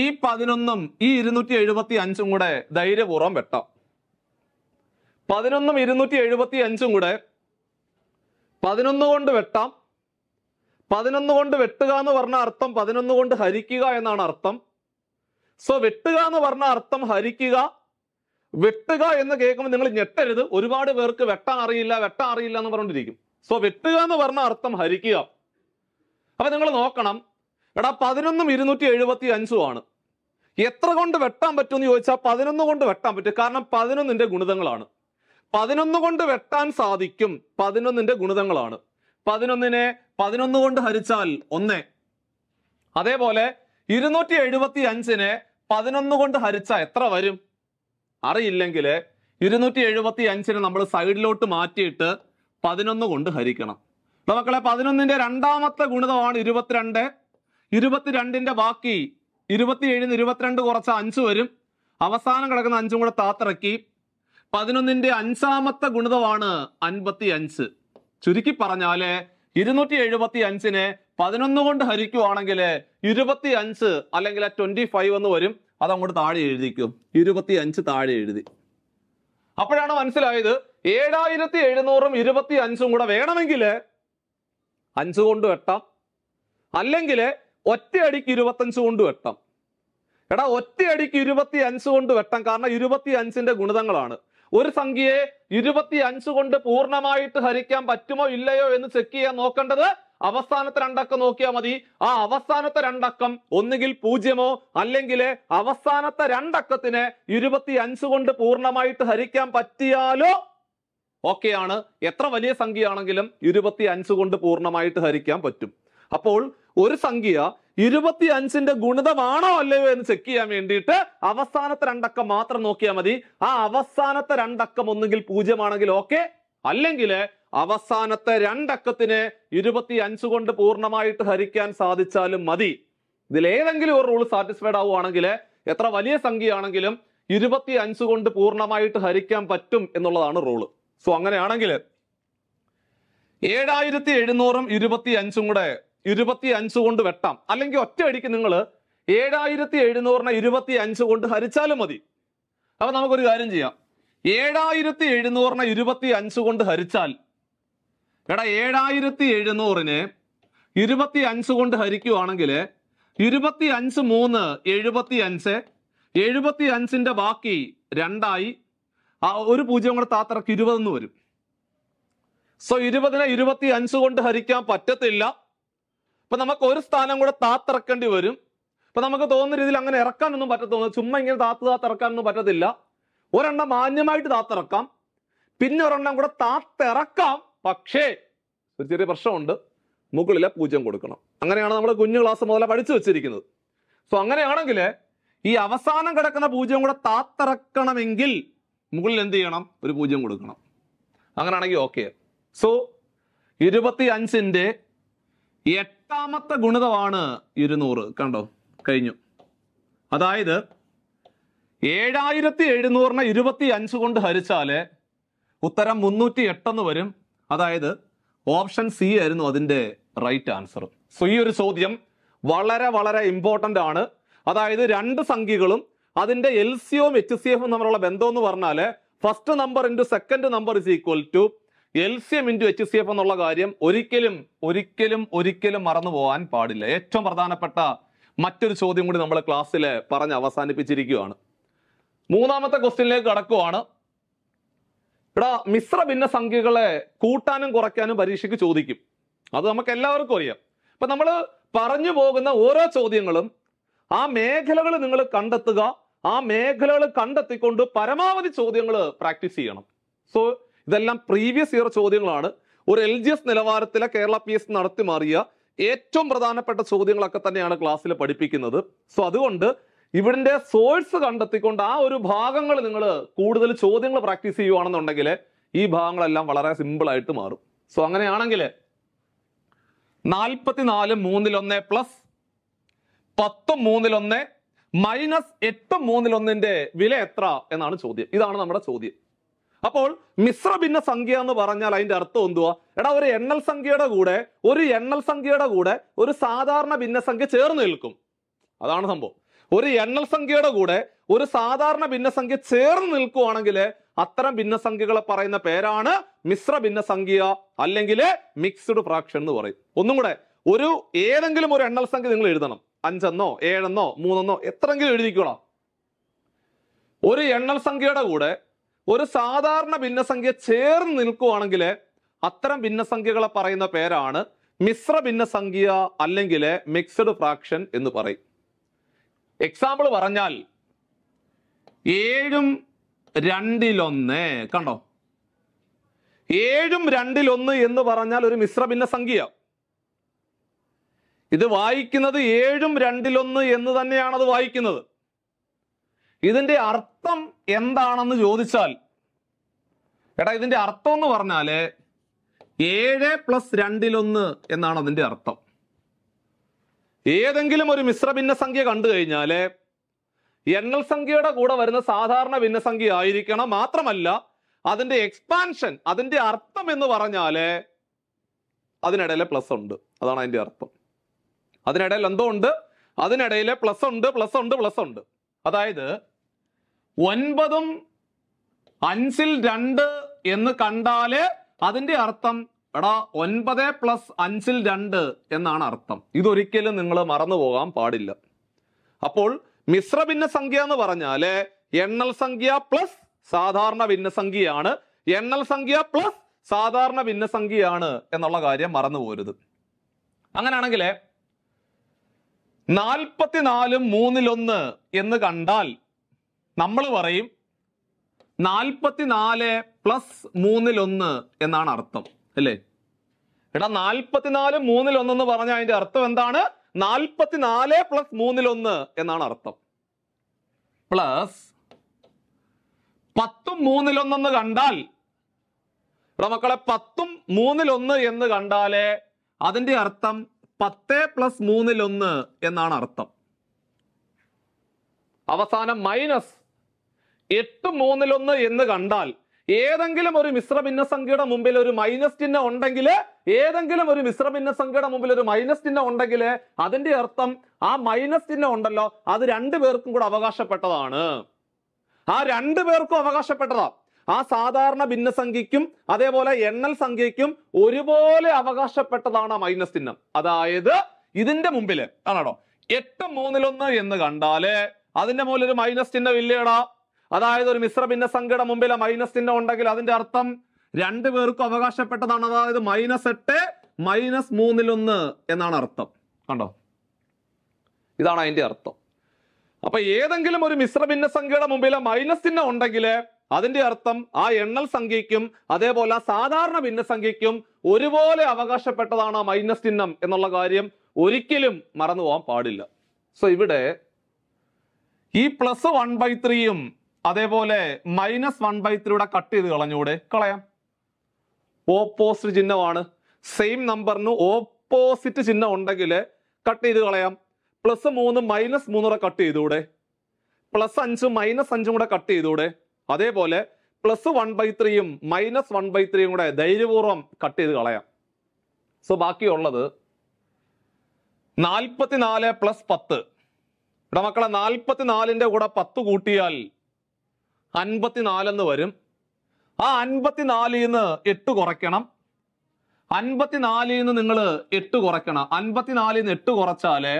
ഈ പതിനൊന്നും ഈ ഇരുന്നൂറ്റി എഴുപത്തി അഞ്ചും കൂടെ ധൈര്യപൂർവ്വം വെട്ടാം പതിനൊന്നും ഇരുന്നൂറ്റി എഴുപത്തി അഞ്ചും കൂടെ പതിനൊന്ന് കൊണ്ട് വെട്ടാം പതിനൊന്ന് കൊണ്ട് വെട്ടുക എന്ന് പറഞ്ഞ അർത്ഥം പതിനൊന്ന് കൊണ്ട് ഹരിക്കുക എന്നാണ് അർത്ഥം സോ വെട്ടുക എന്ന് പറഞ്ഞ അർത്ഥം ഹരിക്കുക വെട്ടുക എന്ന് കേൾക്കുമ്പോൾ നിങ്ങൾ ഞെട്ടരുത് ഒരുപാട് പേർക്ക് വെട്ടാൻ അറിയില്ല വെട്ടാൻ അറിയില്ല എന്ന് പറഞ്ഞോണ്ടിരിക്കും സോ വെട്ടുക എന്ന് പറഞ്ഞ അർത്ഥം ഹരിക്കുക അപ്പൊ നിങ്ങൾ നോക്കണം എടാ പതിനൊന്നും ഇരുന്നൂറ്റി എഴുപത്തി അഞ്ചും ആണ് എത്ര കൊണ്ട് വെട്ടാൻ പറ്റുമെന്ന് ചോദിച്ചാൽ പതിനൊന്ന് കൊണ്ട് വെട്ടാൻ പറ്റും കാരണം പതിനൊന്നിന്റെ ഗുണിതങ്ങളാണ് പതിനൊന്ന് കൊണ്ട് വെട്ടാൻ സാധിക്കും പതിനൊന്നിന്റെ ഗുണിതങ്ങളാണ് പതിനൊന്നിനെ പതിനൊന്ന് കൊണ്ട് ഹരിച്ചാൽ ഒന്ന് അതേപോലെ ഇരുന്നൂറ്റി എഴുപത്തി അഞ്ചിനെ പതിനൊന്ന് കൊണ്ട് ഹരിച്ചാൽ എത്ര വരും അറിയില്ലെങ്കിൽ ഇരുന്നൂറ്റി എഴുപത്തി അഞ്ചിനെ നമ്മൾ സൈഡിലോട്ട് മാറ്റിയിട്ട് പതിനൊന്ന് കൊണ്ട് ഹരിക്കണം മക്കളെ പതിനൊന്നിന്റെ രണ്ടാമത്തെ ഗുണിതമാണ് ഇരുപത്തിരണ്ട് ഇരുപത്തിരണ്ടിന്റെ ബാക്കി ഇരുപത്തിയേഴിന് ഇരുപത്തിരണ്ട് കുറച്ച് അഞ്ച് വരും അവസാനം കിടക്കുന്ന അഞ്ചും കൂടെ താത്തിറക്കി പതിനൊന്നിന്റെ അഞ്ചാമത്തെ ഗുണിതമാണ് അൻപത്തി അഞ്ച് ചുരുക്കി പറഞ്ഞാല് ഇരുന്നൂറ്റി എഴുപത്തി അഞ്ചിനെ പതിനൊന്ന് കൊണ്ട് ഹരിക്കുവാണെങ്കിൽ ഇരുപത്തി അഞ്ച് അല്ലെങ്കിൽ ട്വന്റി ഫൈവ് എന്ന് വരും അതങ്ങോട്ട് താഴെ എഴുതിക്കും ഇരുപത്തി അഞ്ച് താഴെ എഴുതി അപ്പോഴാണ് മനസ്സിലായത് ഏഴായിരത്തി എഴുന്നൂറും ഇരുപത്തി അഞ്ചും കൂടെ വേണമെങ്കിൽ അഞ്ച് കൊണ്ട് വെട്ടാം അല്ലെങ്കിൽ ഒറ്റയടിക്ക് ഇരുപത്തഞ്ച് കൊണ്ട് വെട്ടാം എടാ ഒറ്റയടിക്ക് ഇരുപത്തി അഞ്ച് കൊണ്ട് വെട്ടാം കാരണം ഇരുപത്തി അഞ്ചിന്റെ ഗുണിതങ്ങളാണ് ഒരു സംഖ്യയെ ഇരുപത്തി അഞ്ച് കൊണ്ട് പൂർണ്ണമായിട്ട് ഹരിക്കാൻ പറ്റുമോ ഇല്ലയോ എന്ന് ചെക്ക് ചെയ്യാൻ നോക്കേണ്ടത് അവസാനത്തെ രണ്ടക്കം നോക്കിയാൽ മതി ആ അവസാനത്തെ രണ്ടക്കം ഒന്നുകിൽ പൂജ്യമോ അല്ലെങ്കിൽ അവസാനത്തെ രണ്ടക്കത്തിന് ഇരുപത്തി അഞ്ച് കൊണ്ട് പൂർണ്ണമായിട്ട് ഹരിക്കാൻ പറ്റിയാലോ ഓക്കെയാണ് എത്ര വലിയ സംഖ്യയാണെങ്കിലും ഇരുപത്തി അഞ്ച് കൊണ്ട് പൂർണ്ണമായിട്ട് ഹരിക്കാൻ പറ്റും അപ്പോൾ ഒരു സംഖ്യ ഇരുപത്തി അഞ്ചിന്റെ ഗുണിതമാണോ അല്ലയോ എന്ന് ചെക്ക് ചെയ്യാൻ വേണ്ടിയിട്ട് അവസാനത്തെ രണ്ടക്കം മാത്രം നോക്കിയാൽ മതി ആ അവസാനത്തെ രണ്ടക്കം ഒന്നുകിൽ പൂജ്യമാണെങ്കിൽ ഓക്കെ അല്ലെങ്കിൽ അവസാനത്തെ രണ്ടക്കത്തിന് ഇരുപത്തി അഞ്ച് കൊണ്ട് പൂർണ്ണമായിട്ട് ഹരിക്കാൻ സാധിച്ചാലും മതി ഇതിൽ ഏതെങ്കിലും ഒരു റൂൾ സാറ്റിസ്ഫൈഡ് ആവുകയാണെങ്കിൽ എത്ര വലിയ സംഖ്യയാണെങ്കിലും ഇരുപത്തി അഞ്ച് കൊണ്ട് പൂർണ്ണമായിട്ട് ഹരിക്കാൻ പറ്റും എന്നുള്ളതാണ് റൂള് സോ അങ്ങനെയാണെങ്കിൽ ഏഴായിരത്തി എഴുന്നൂറും ഇരുപത്തി അഞ്ചും കൂടെ ഇരുപത്തി അഞ്ച് കൊണ്ട് വെട്ടാം അല്ലെങ്കിൽ ഒറ്റയടിക്ക് നിങ്ങൾ ഏഴായിരത്തി എഴുന്നൂറിനെ ഇരുപത്തി അഞ്ച് കൊണ്ട് ഹരിച്ചാലും മതി അപ്പൊ നമുക്കൊരു കാര്യം ചെയ്യാം ഏഴായിരത്തി എഴുന്നൂറിനെ ഇരുപത്തി അഞ്ച് കൊണ്ട് ഹരിച്ചാൽ എടാ ഏഴായിരത്തി എഴുന്നൂറിന് ഇരുപത്തി അഞ്ച് കൊണ്ട് ഹരിക്കുവാണെങ്കിൽ ഇരുപത്തി അഞ്ച് മൂന്ന് എഴുപത്തി അഞ്ച് എഴുപത്തി അഞ്ചിന്റെ ബാക്കി രണ്ടായി ആ ഒരു പൂജ്യം കൂടെ താത്തറക്ക് ഇരുപതെന്ന് വരും സോ ഇരുപതിനെ ഇരുപത്തി അഞ്ച് കൊണ്ട് ഹരിക്കാൻ പറ്റത്തില്ല അപ്പൊ നമുക്ക് ഒരു സ്ഥാനം കൂടെ താത്തിറക്കേണ്ടി വരും അപ്പൊ നമുക്ക് തോന്നുന്ന രീതിയിൽ അങ്ങനെ ഇറക്കാനൊന്നും പറ്റത്തോന്നു ചുമ്മാ ഇങ്ങനെ താത്ത് താത്തിറക്കാനൊന്നും പറ്റത്തില്ല ഒരെണ്ണം മാന്യമായിട്ട് താത്തിറക്കാം പിന്നെ ഒരെണ്ണം കൂടെ താത്തിറക്കാം പക്ഷേ ഒരു ചെറിയ പ്രശ്നമുണ്ട് മുകളിലെ പൂജ്യം കൊടുക്കണം അങ്ങനെയാണ് നമ്മൾ കുഞ്ഞു ക്ലാസ് മുതലേ പഠിച്ചു വെച്ചിരിക്കുന്നത് സോ അങ്ങനെയാണെങ്കിൽ ഈ അവസാനം കിടക്കുന്ന പൂജ്യം കൂടെ താത്തിറക്കണമെങ്കിൽ മുകളിൽ എന്ത് ചെയ്യണം ഒരു പൂജ്യം കൊടുക്കണം അങ്ങനെയാണെങ്കിൽ ഓക്കെ സോ ഇരുപത്തി അഞ്ചിൻ്റെ എട്ട് എട്ടാമത്തെ ഗുണിതമാണ് ഇരുന്നൂറ് കണ്ടോ കഴിഞ്ഞു അതായത് ഏഴായിരത്തി എഴുന്നൂറിനെ ഇരുപത്തി അഞ്ച് കൊണ്ട് ഹരിച്ചാൽ ഉത്തരം മുന്നൂറ്റി എട്ടെന്ന് വരും അതായത് ഓപ്ഷൻ സി ആയിരുന്നു അതിൻ്റെ റൈറ്റ് ആൻസർ സോ ഈ ഒരു ചോദ്യം വളരെ വളരെ ഇമ്പോർട്ടൻ്റ് ആണ് അതായത് രണ്ട് സംഖ്യകളും അതിൻ്റെ എൽ സിയോ എച്ച് സി എഫും തമ്മിലുള്ള ബന്ധം എന്ന് പറഞ്ഞാൽ first number into second number is equal to L C M into H C F എന്നുള്ള കാര്യം ഒരിക്കലും ഒരിക്കലും ഒരിക്കലും മറന്നു പോകാൻ പാടില്ല ഏറ്റവും പ്രധാനപ്പെട്ട മറ്റൊരു ചോദ്യം കൂടി നമ്മൾ ക്ലാസ്സിൽ പറഞ്ഞ് അവസാനിപ്പിച്ചിരിക്കുകയാണ് മൂന്നാമത്തെ ക്വസ്റ്റ്യനിലേക്ക് കടക്കുവാണ് ഇവിടെ മിശ്ര ഭിന്ന സംഖ്യകളെ കൂട്ടാനും കുറയ്ക്കാനും പരീക്ഷയ്ക്ക് ചോദിക്കും അത് നമുക്ക് എല്ലാവർക്കും അറിയാം അപ്പൊ നമ്മൾ പറഞ്ഞു പോകുന്ന ഓരോ ചോദ്യങ്ങളും ആ മേഖലകൾ നിങ്ങൾ കണ്ടെത്തുക ആ മേഖലകൾ കണ്ടെത്തിക്കൊണ്ട് പരമാവധി ചോദ്യങ്ങൾ പ്രാക്ടീസ് ചെയ്യണം സോ ഇതെല്ലാം പ്രീവിയസ് ഇയർ ചോദ്യങ്ങളാണ് ഒരു എൽ ജി എസ് നിലവാരത്തിലെ കേരള പി എസ് നടത്തി മാറിയ ഏറ്റവും പ്രധാനപ്പെട്ട ചോദ്യങ്ങളൊക്കെ തന്നെയാണ് ക്ലാസ്സിൽ പഠിപ്പിക്കുന്നത് സോ അതുകൊണ്ട് ഇവിടെ സോഴ്സ് കണ്ടെത്തിക്കൊണ്ട് ആ ഒരു ഭാഗങ്ങൾ നിങ്ങൾ കൂടുതൽ ചോദ്യങ്ങൾ പ്രാക്ടീസ് ചെയ്യുകയാണെന്നുണ്ടെങ്കിൽ ഈ ഭാഗങ്ങളെല്ലാം വളരെ സിമ്പിൾ ആയിട്ട് മാറും സോ അങ്ങനെയാണെങ്കിൽ നാൽപ്പത്തിനാല് മൂന്നിലൊന്ന് പ്ലസ് പത്ത് മൂന്നിലൊന്ന് മൈനസ് എട്ട് മൂന്നിലൊന്നിന്റെ വില എത്ര എന്നാണ് ചോദ്യം ഇതാണ് നമ്മുടെ ചോദ്യം അപ്പോൾ മിശ്ര ഭിന്ന സംഖ്യ എന്ന് പറഞ്ഞാൽ അതിന്റെ അർത്ഥം എന്തുവാ എടാ ഒരു എണ്ണൽ സംഖ്യയുടെ കൂടെ ഒരു എണ്ണൽ സംഖ്യയുടെ കൂടെ ഒരു സാധാരണ ഭിന്നസംഖ്യ ചേർന്ന് നിൽക്കും അതാണ് സംഭവം ഒരു എണ്ണൽ സംഖ്യയുടെ കൂടെ ഒരു സാധാരണ ഭിന്നസംഖ്യ ചേർന്ന് നിൽക്കുവാണെങ്കിൽ അത്തരം ഭിന്നസംഖ്യകളെ പറയുന്ന പേരാണ് മിശ്ര ഭിന്നസംഖ്യ അല്ലെങ്കിൽ മിക്സ്ഡ് ഫ്രാക്ഷൻ എന്ന് പറയും ഒന്നും കൂടെ ഒരു ഏതെങ്കിലും ഒരു എണ്ണൽ സംഖ്യ നിങ്ങൾ എഴുതണം അഞ്ചെന്നോ ഏഴെന്നോ മൂന്നെന്നോ എത്രയെങ്കിലും എഴുതിക്കോളാം ഒരു എണ്ണൽ സംഖ്യയുടെ കൂടെ ഒരു സാധാരണ ഭിന്നസംഖ്യ ചേർന്ന് നിൽക്കുവാണെങ്കിൽ അത്തരം ഭിന്നസംഖ്യകളെ പറയുന്ന പേരാണ് മിശ്ര ഭിന്നസംഖ്യ അല്ലെങ്കിൽ മിക്സഡ് ഫ്രാക്ഷൻ എന്ന് പറയും എക്സാമ്പിൾ പറഞ്ഞാൽ ഏഴും രണ്ടിലൊന്ന് കണ്ടോ ഏഴും രണ്ടിലൊന്ന് എന്ന് പറഞ്ഞാൽ ഒരു മിശ്ര ഭിന്നസംഖ്യ ഇത് വായിക്കുന്നത് ഏഴും രണ്ടിലൊന്ന് എന്ന് തന്നെയാണ് അത് വായിക്കുന്നത് ഇതിന്റെ അർത്ഥം എന്താണെന്ന് ചോദിച്ചാൽ എടാ ഇതിന്റെ അർത്ഥം എന്ന് പറഞ്ഞാല് ഏഴ് പ്ലസ് രണ്ടിലൊന്ന് എന്നാണ് അതിന്റെ അർത്ഥം ഏതെങ്കിലും ഒരു ഭിന്ന സംഖ്യ കണ്ടു കഴിഞ്ഞാല് എണ്ണൽ സംഖ്യയുടെ കൂടെ വരുന്ന സാധാരണ ഭിന്നസംഖ്യ ആയിരിക്കണം മാത്രമല്ല അതിന്റെ എക്സ്പാൻഷൻ അതിന്റെ അർത്ഥം എന്ന് പറഞ്ഞാല് അതിനിടയിലെ പ്ലസ് ഉണ്ട് അതാണ് അതിന്റെ അർത്ഥം അതിനിടയിൽ എന്തോ ഉണ്ട് അതിനിടയിലെ പ്ലസ് ഉണ്ട് പ്ലസ് ഉണ്ട് പ്ലസ് ഉണ്ട് അതായത് ഒൻപതും അഞ്ചിൽ രണ്ട് എന്ന് കണ്ടാല് അതിന്റെ അർത്ഥം എടാ ഒൻപത് പ്ലസ് അഞ്ചിൽ രണ്ട് എന്നാണ് അർത്ഥം ഇതൊരിക്കലും നിങ്ങൾ മറന്നു പോകാൻ പാടില്ല അപ്പോൾ മിശ്ര ഭിന്നസംഖ്യ എന്ന് പറഞ്ഞാല് എണ്ണൽ സംഖ്യ പ്ലസ് സാധാരണ ഭിന്നസംഖ്യയാണ് എണ്ണൽ സംഖ്യ പ്ലസ് സാധാരണ ഭിന്നസംഖ്യയാണ് എന്നുള്ള കാര്യം മറന്നു പോരുത് അങ്ങനെയാണെങ്കിൽ നാൽപ്പത്തിനാലും മൂന്നിലൊന്ന് എന്ന് കണ്ടാൽ നമ്മൾ പറയും നാൽപ്പത്തിനാല് പ്ലസ് മൂന്നിലൊന്ന് എന്നാണ് അർത്ഥം അല്ലേ എടാ നാൽപ്പത്തിനാല് മൂന്നിലൊന്ന് എന്ന് പറഞ്ഞ അതിന്റെ അർത്ഥം എന്താണ് നാൽപ്പത്തിനാല് പ്ലസ് മൂന്നിലൊന്ന് എന്നാണ് അർത്ഥം പ്ലസ് പത്തും മൂന്നിലൊന്നെന്ന് കണ്ടാൽ ഇവിടെ മക്കളെ പത്തും മൂന്നിലൊന്ന് എന്ന് കണ്ടാലേ അതിന്റെ അർത്ഥം പത്ത് പ്ലസ് മൂന്നിലൊന്ന് എന്നാണ് അർത്ഥം അവസാനം മൈനസ് എട്ട് മൂന്നിലൊന്ന് എന്ന് കണ്ടാൽ ഏതെങ്കിലും ഒരു മിശ്ര സംഖ്യയുടെ മുമ്പിൽ ഒരു മൈനസ് ചിഹ്നം ഉണ്ടെങ്കിൽ ഏതെങ്കിലും ഒരു മിശ്ര സംഖ്യയുടെ മുമ്പിൽ ഒരു മൈനസ് ചിഹ്നം ഉണ്ടെങ്കിൽ അതിന്റെ അർത്ഥം ആ മൈനസ് ചിഹ്നം ഉണ്ടല്ലോ അത് രണ്ടു പേർക്കും കൂടെ അവകാശപ്പെട്ടതാണ് ആ രണ്ടു പേർക്കും അവകാശപ്പെട്ടതാണ് ആ സാധാരണ ഭിന്നസംഖ്യയ്ക്കും അതേപോലെ എണ്ണൽ സംഖ്യയ്ക്കും ഒരുപോലെ അവകാശപ്പെട്ടതാണ് മൈനസ് ചിഹ്നം അതായത് ഇതിന്റെ മുമ്പിൽ ആണോ എട്ട് മൂന്നിലൊന്ന് എന്ന് കണ്ടാല് അതിന്റെ മുകളിൽ ഒരു മൈനസ് ചിഹ്നം ഇല്ലേടാ അതായത് ഒരു മിശ്ര ഭിന്നസംഖ്യയുടെ മുമ്പിൽ മൈനസ് ചിഹ്നം ഉണ്ടെങ്കിൽ അതിന്റെ അർത്ഥം രണ്ടു പേർക്കും അവകാശപ്പെട്ടതാണ് അതായത് മൈനസ് എട്ട് മൈനസ് മൂന്നിലൊന്ന് എന്നാണ് അർത്ഥം കണ്ടോ ഇതാണ് അതിന്റെ അർത്ഥം അപ്പൊ ഏതെങ്കിലും ഒരു മിശ്ര ഭിന്നസംഖ്യയുടെ മുമ്പിൽ മൈനസ് ചിഹ്നം ഉണ്ടെങ്കിൽ അതിന്റെ അർത്ഥം ആ എണ്ണൽ സംഖ്യയ്ക്കും അതേപോലെ ആ സാധാരണ ഭിന്നസംഖ്യയ്ക്കും ഒരുപോലെ അവകാശപ്പെട്ടതാണ് ആ മൈനസ് ചിഹ്നം എന്നുള്ള കാര്യം ഒരിക്കലും മറന്നു പോകാൻ പാടില്ല സോ ഇവിടെ ഈ പ്ലസ് വൺ ബൈ ത്രീയും അതേപോലെ മൈനസ് വൺ ബൈ ത്രീയുടെ കട്ട് ചെയ്ത് കളഞ്ഞൂടെ കളയാം ഓപ്പോസിറ്റ് ചിഹ്നമാണ് സെയിം നമ്പറിന് ഓപ്പോസിറ്റ് ചിഹ്നം ഉണ്ടെങ്കിൽ കട്ട് ചെയ്ത് കളയാം പ്ലസ് മൂന്ന് മൈനസ് മൂന്നൂടെ കട്ട് ചെയ്തൂടെ പ്ലസ് അഞ്ചും മൈനസ് അഞ്ചും കൂടെ കട്ട് ചെയ്തൂടെ അതേപോലെ പ്ലസ് വൺ ബൈ ത്രീയും മൈനസ് വൺ ബൈ ത്രീയും കൂടെ ധൈര്യപൂർവ്വം കട്ട് ചെയ്ത് കളയാം സോ ബാക്കിയുള്ളത് നാൽപ്പത്തിനാല് പ്ലസ് പത്ത് ഇവിടെ മക്കളെ നാൽപ്പത്തിനാലിൻ്റെ കൂടെ പത്ത് കൂട്ടിയാൽ അൻപത്തിനാലെന്ന് വരും ആ അൻപത്തിനാലിൽ നിന്ന് എട്ട് കുറയ്ക്കണം അൻപത്തിനാലിൽ നിന്ന് നിങ്ങൾ എട്ട് കുറയ്ക്കണം അൻപത്തിനാലിൽ നിന്ന് എട്ട് കുറച്ചാല്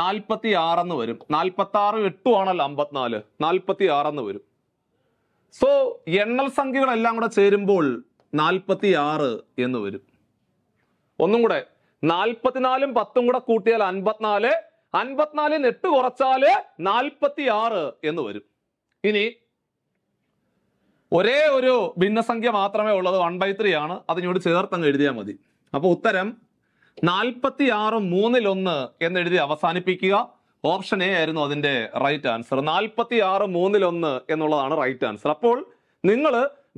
നാൽപ്പത്തി ആറെന്ന് വരും നാൽപ്പത്തി ആറും എട്ടും ആണല്ലോ അമ്പത്തിനാല് നാൽപ്പത്തി ആറെന്ന് വരും സോ എണ്ണൽ സംഖ്യകളെല്ലാം കൂടെ ചേരുമ്പോൾ നാൽപ്പത്തി ആറ് എന്ന് വരും ഒന്നും കൂടെ നാൽപ്പത്തിനാലും പത്തും കൂടെ കൂട്ടിയാൽ അൻപത്തിനാല് അൻപത്തിനാല് എട്ട് കുറച്ചാല് നാൽപ്പത്തി ആറ് എന്ന് വരും ഇനി ഒരേ ഒരു ഭിന്നസംഖ്യ മാത്രമേ ഉള്ളത് വൺ ബൈ ത്രീ ആണ് അതിനോട് ചേർത്തങ്ങ് എഴുതിയാൽ മതി അപ്പോൾ ഉത്തരം നാൽപ്പത്തി ആറ് മൂന്നിലൊന്ന് എന്നെഴുതി അവസാനിപ്പിക്കുക ഓപ്ഷൻ എ ആയിരുന്നു അതിന്റെ റൈറ്റ് ആൻസർ നാൽപ്പത്തി ആറ് മൂന്നിലൊന്ന് എന്നുള്ളതാണ് റൈറ്റ് ആൻസർ അപ്പോൾ നിങ്ങൾ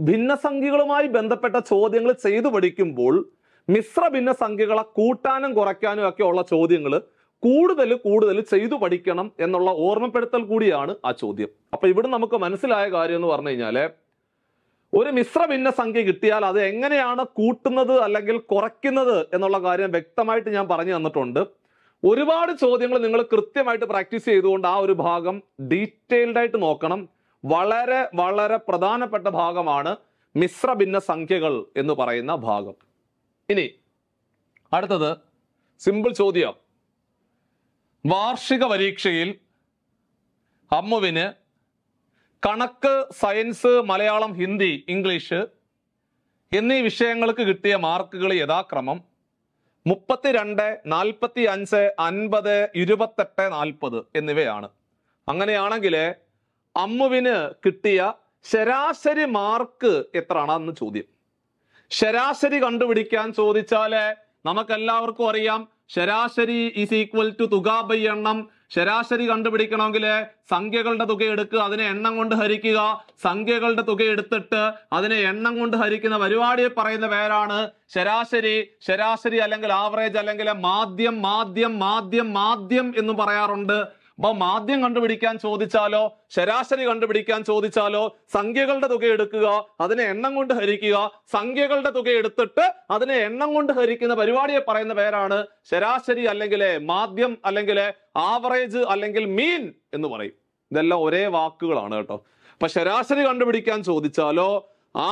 ഭിന്നസംഖ്യകളുമായി ബന്ധപ്പെട്ട ചോദ്യങ്ങൾ ചെയ്തു പഠിക്കുമ്പോൾ മിശ്ര ഭിന്നസംഖ്യകളെ കൂട്ടാനും കുറയ്ക്കാനും ഒക്കെ ഉള്ള ചോദ്യങ്ങൾ കൂടുതൽ കൂടുതൽ ചെയ്തു പഠിക്കണം എന്നുള്ള ഓർമ്മപ്പെടുത്തൽ കൂടിയാണ് ആ ചോദ്യം അപ്പൊ ഇവിടെ നമുക്ക് മനസ്സിലായ കാര്യം എന്ന് പറഞ്ഞു കഴിഞ്ഞാൽ ഒരു മിശ്ര ഭിന്നസംഖ്യ കിട്ടിയാൽ അത് എങ്ങനെയാണ് കൂട്ടുന്നത് അല്ലെങ്കിൽ കുറയ്ക്കുന്നത് എന്നുള്ള കാര്യം വ്യക്തമായിട്ട് ഞാൻ പറഞ്ഞു തന്നിട്ടുണ്ട് ഒരുപാട് ചോദ്യങ്ങൾ നിങ്ങൾ കൃത്യമായിട്ട് പ്രാക്ടീസ് ചെയ്തുകൊണ്ട് ആ ഒരു ഭാഗം ഡീറ്റെയിൽഡായിട്ട് ആയിട്ട് നോക്കണം വളരെ വളരെ പ്രധാനപ്പെട്ട ഭാഗമാണ് മിശ്ര ഭിന്ന സംഖ്യകൾ എന്ന് പറയുന്ന ഭാഗം ഇനി അടുത്തത് സിമ്പിൾ ചോദ്യം വാർഷിക പരീക്ഷയിൽ അമ്മുവിന് കണക്ക് സയൻസ് മലയാളം ഹിന്ദി ഇംഗ്ലീഷ് എന്നീ വിഷയങ്ങൾക്ക് കിട്ടിയ മാർക്കുകൾ യഥാക്രമം രണ്ട് നാൽപ്പത്തി അഞ്ച് അൻപത് ഇരുപത്തെട്ട് നാൽപ്പത് എന്നിവയാണ് അങ്ങനെയാണെങ്കിൽ അമ്മുവിന് കിട്ടിയ ശരാശരി മാർക്ക് എത്ര ആണെന്ന് ചോദ്യം ശരാശരി കണ്ടുപിടിക്കാൻ ചോദിച്ചാല് നമുക്കെല്ലാവർക്കും അറിയാം ശരാശരി ഈസ് ഈക്വൽ ടു തുക ബൈ എണ്ണം ശരാശരി കണ്ടുപിടിക്കണമെങ്കിൽ സംഖ്യകളുടെ തുക എടുക്കുക അതിനെ എണ്ണം കൊണ്ട് ഹരിക്കുക സംഖ്യകളുടെ തുക എടുത്തിട്ട് അതിനെ എണ്ണം കൊണ്ട് ഹരിക്കുന്ന പരിപാടിയെ പറയുന്ന പേരാണ് ശരാശരി ശരാശരി അല്ലെങ്കിൽ ആവറേജ് അല്ലെങ്കിൽ മാധ്യം മാധ്യം മാധ്യം മാധ്യം എന്നും പറയാറുണ്ട് അപ്പൊ മാധ്യം കണ്ടുപിടിക്കാൻ ചോദിച്ചാലോ ശരാശരി കണ്ടുപിടിക്കാൻ ചോദിച്ചാലോ സംഖ്യകളുടെ തുക എടുക്കുക അതിനെ എണ്ണം കൊണ്ട് ഹരിക്കുക സംഖ്യകളുടെ തുക എടുത്തിട്ട് അതിനെ എണ്ണം കൊണ്ട് ഹരിക്കുന്ന പരിപാടിയെ പറയുന്ന പേരാണ് ശരാശരി അല്ലെങ്കിൽ മാധ്യം അല്ലെങ്കിൽ ആവറേജ് അല്ലെങ്കിൽ മീൻ എന്ന് പറയും ഇതെല്ലാം ഒരേ വാക്കുകളാണ് കേട്ടോ അപ്പൊ ശരാശരി കണ്ടുപിടിക്കാൻ ചോദിച്ചാലോ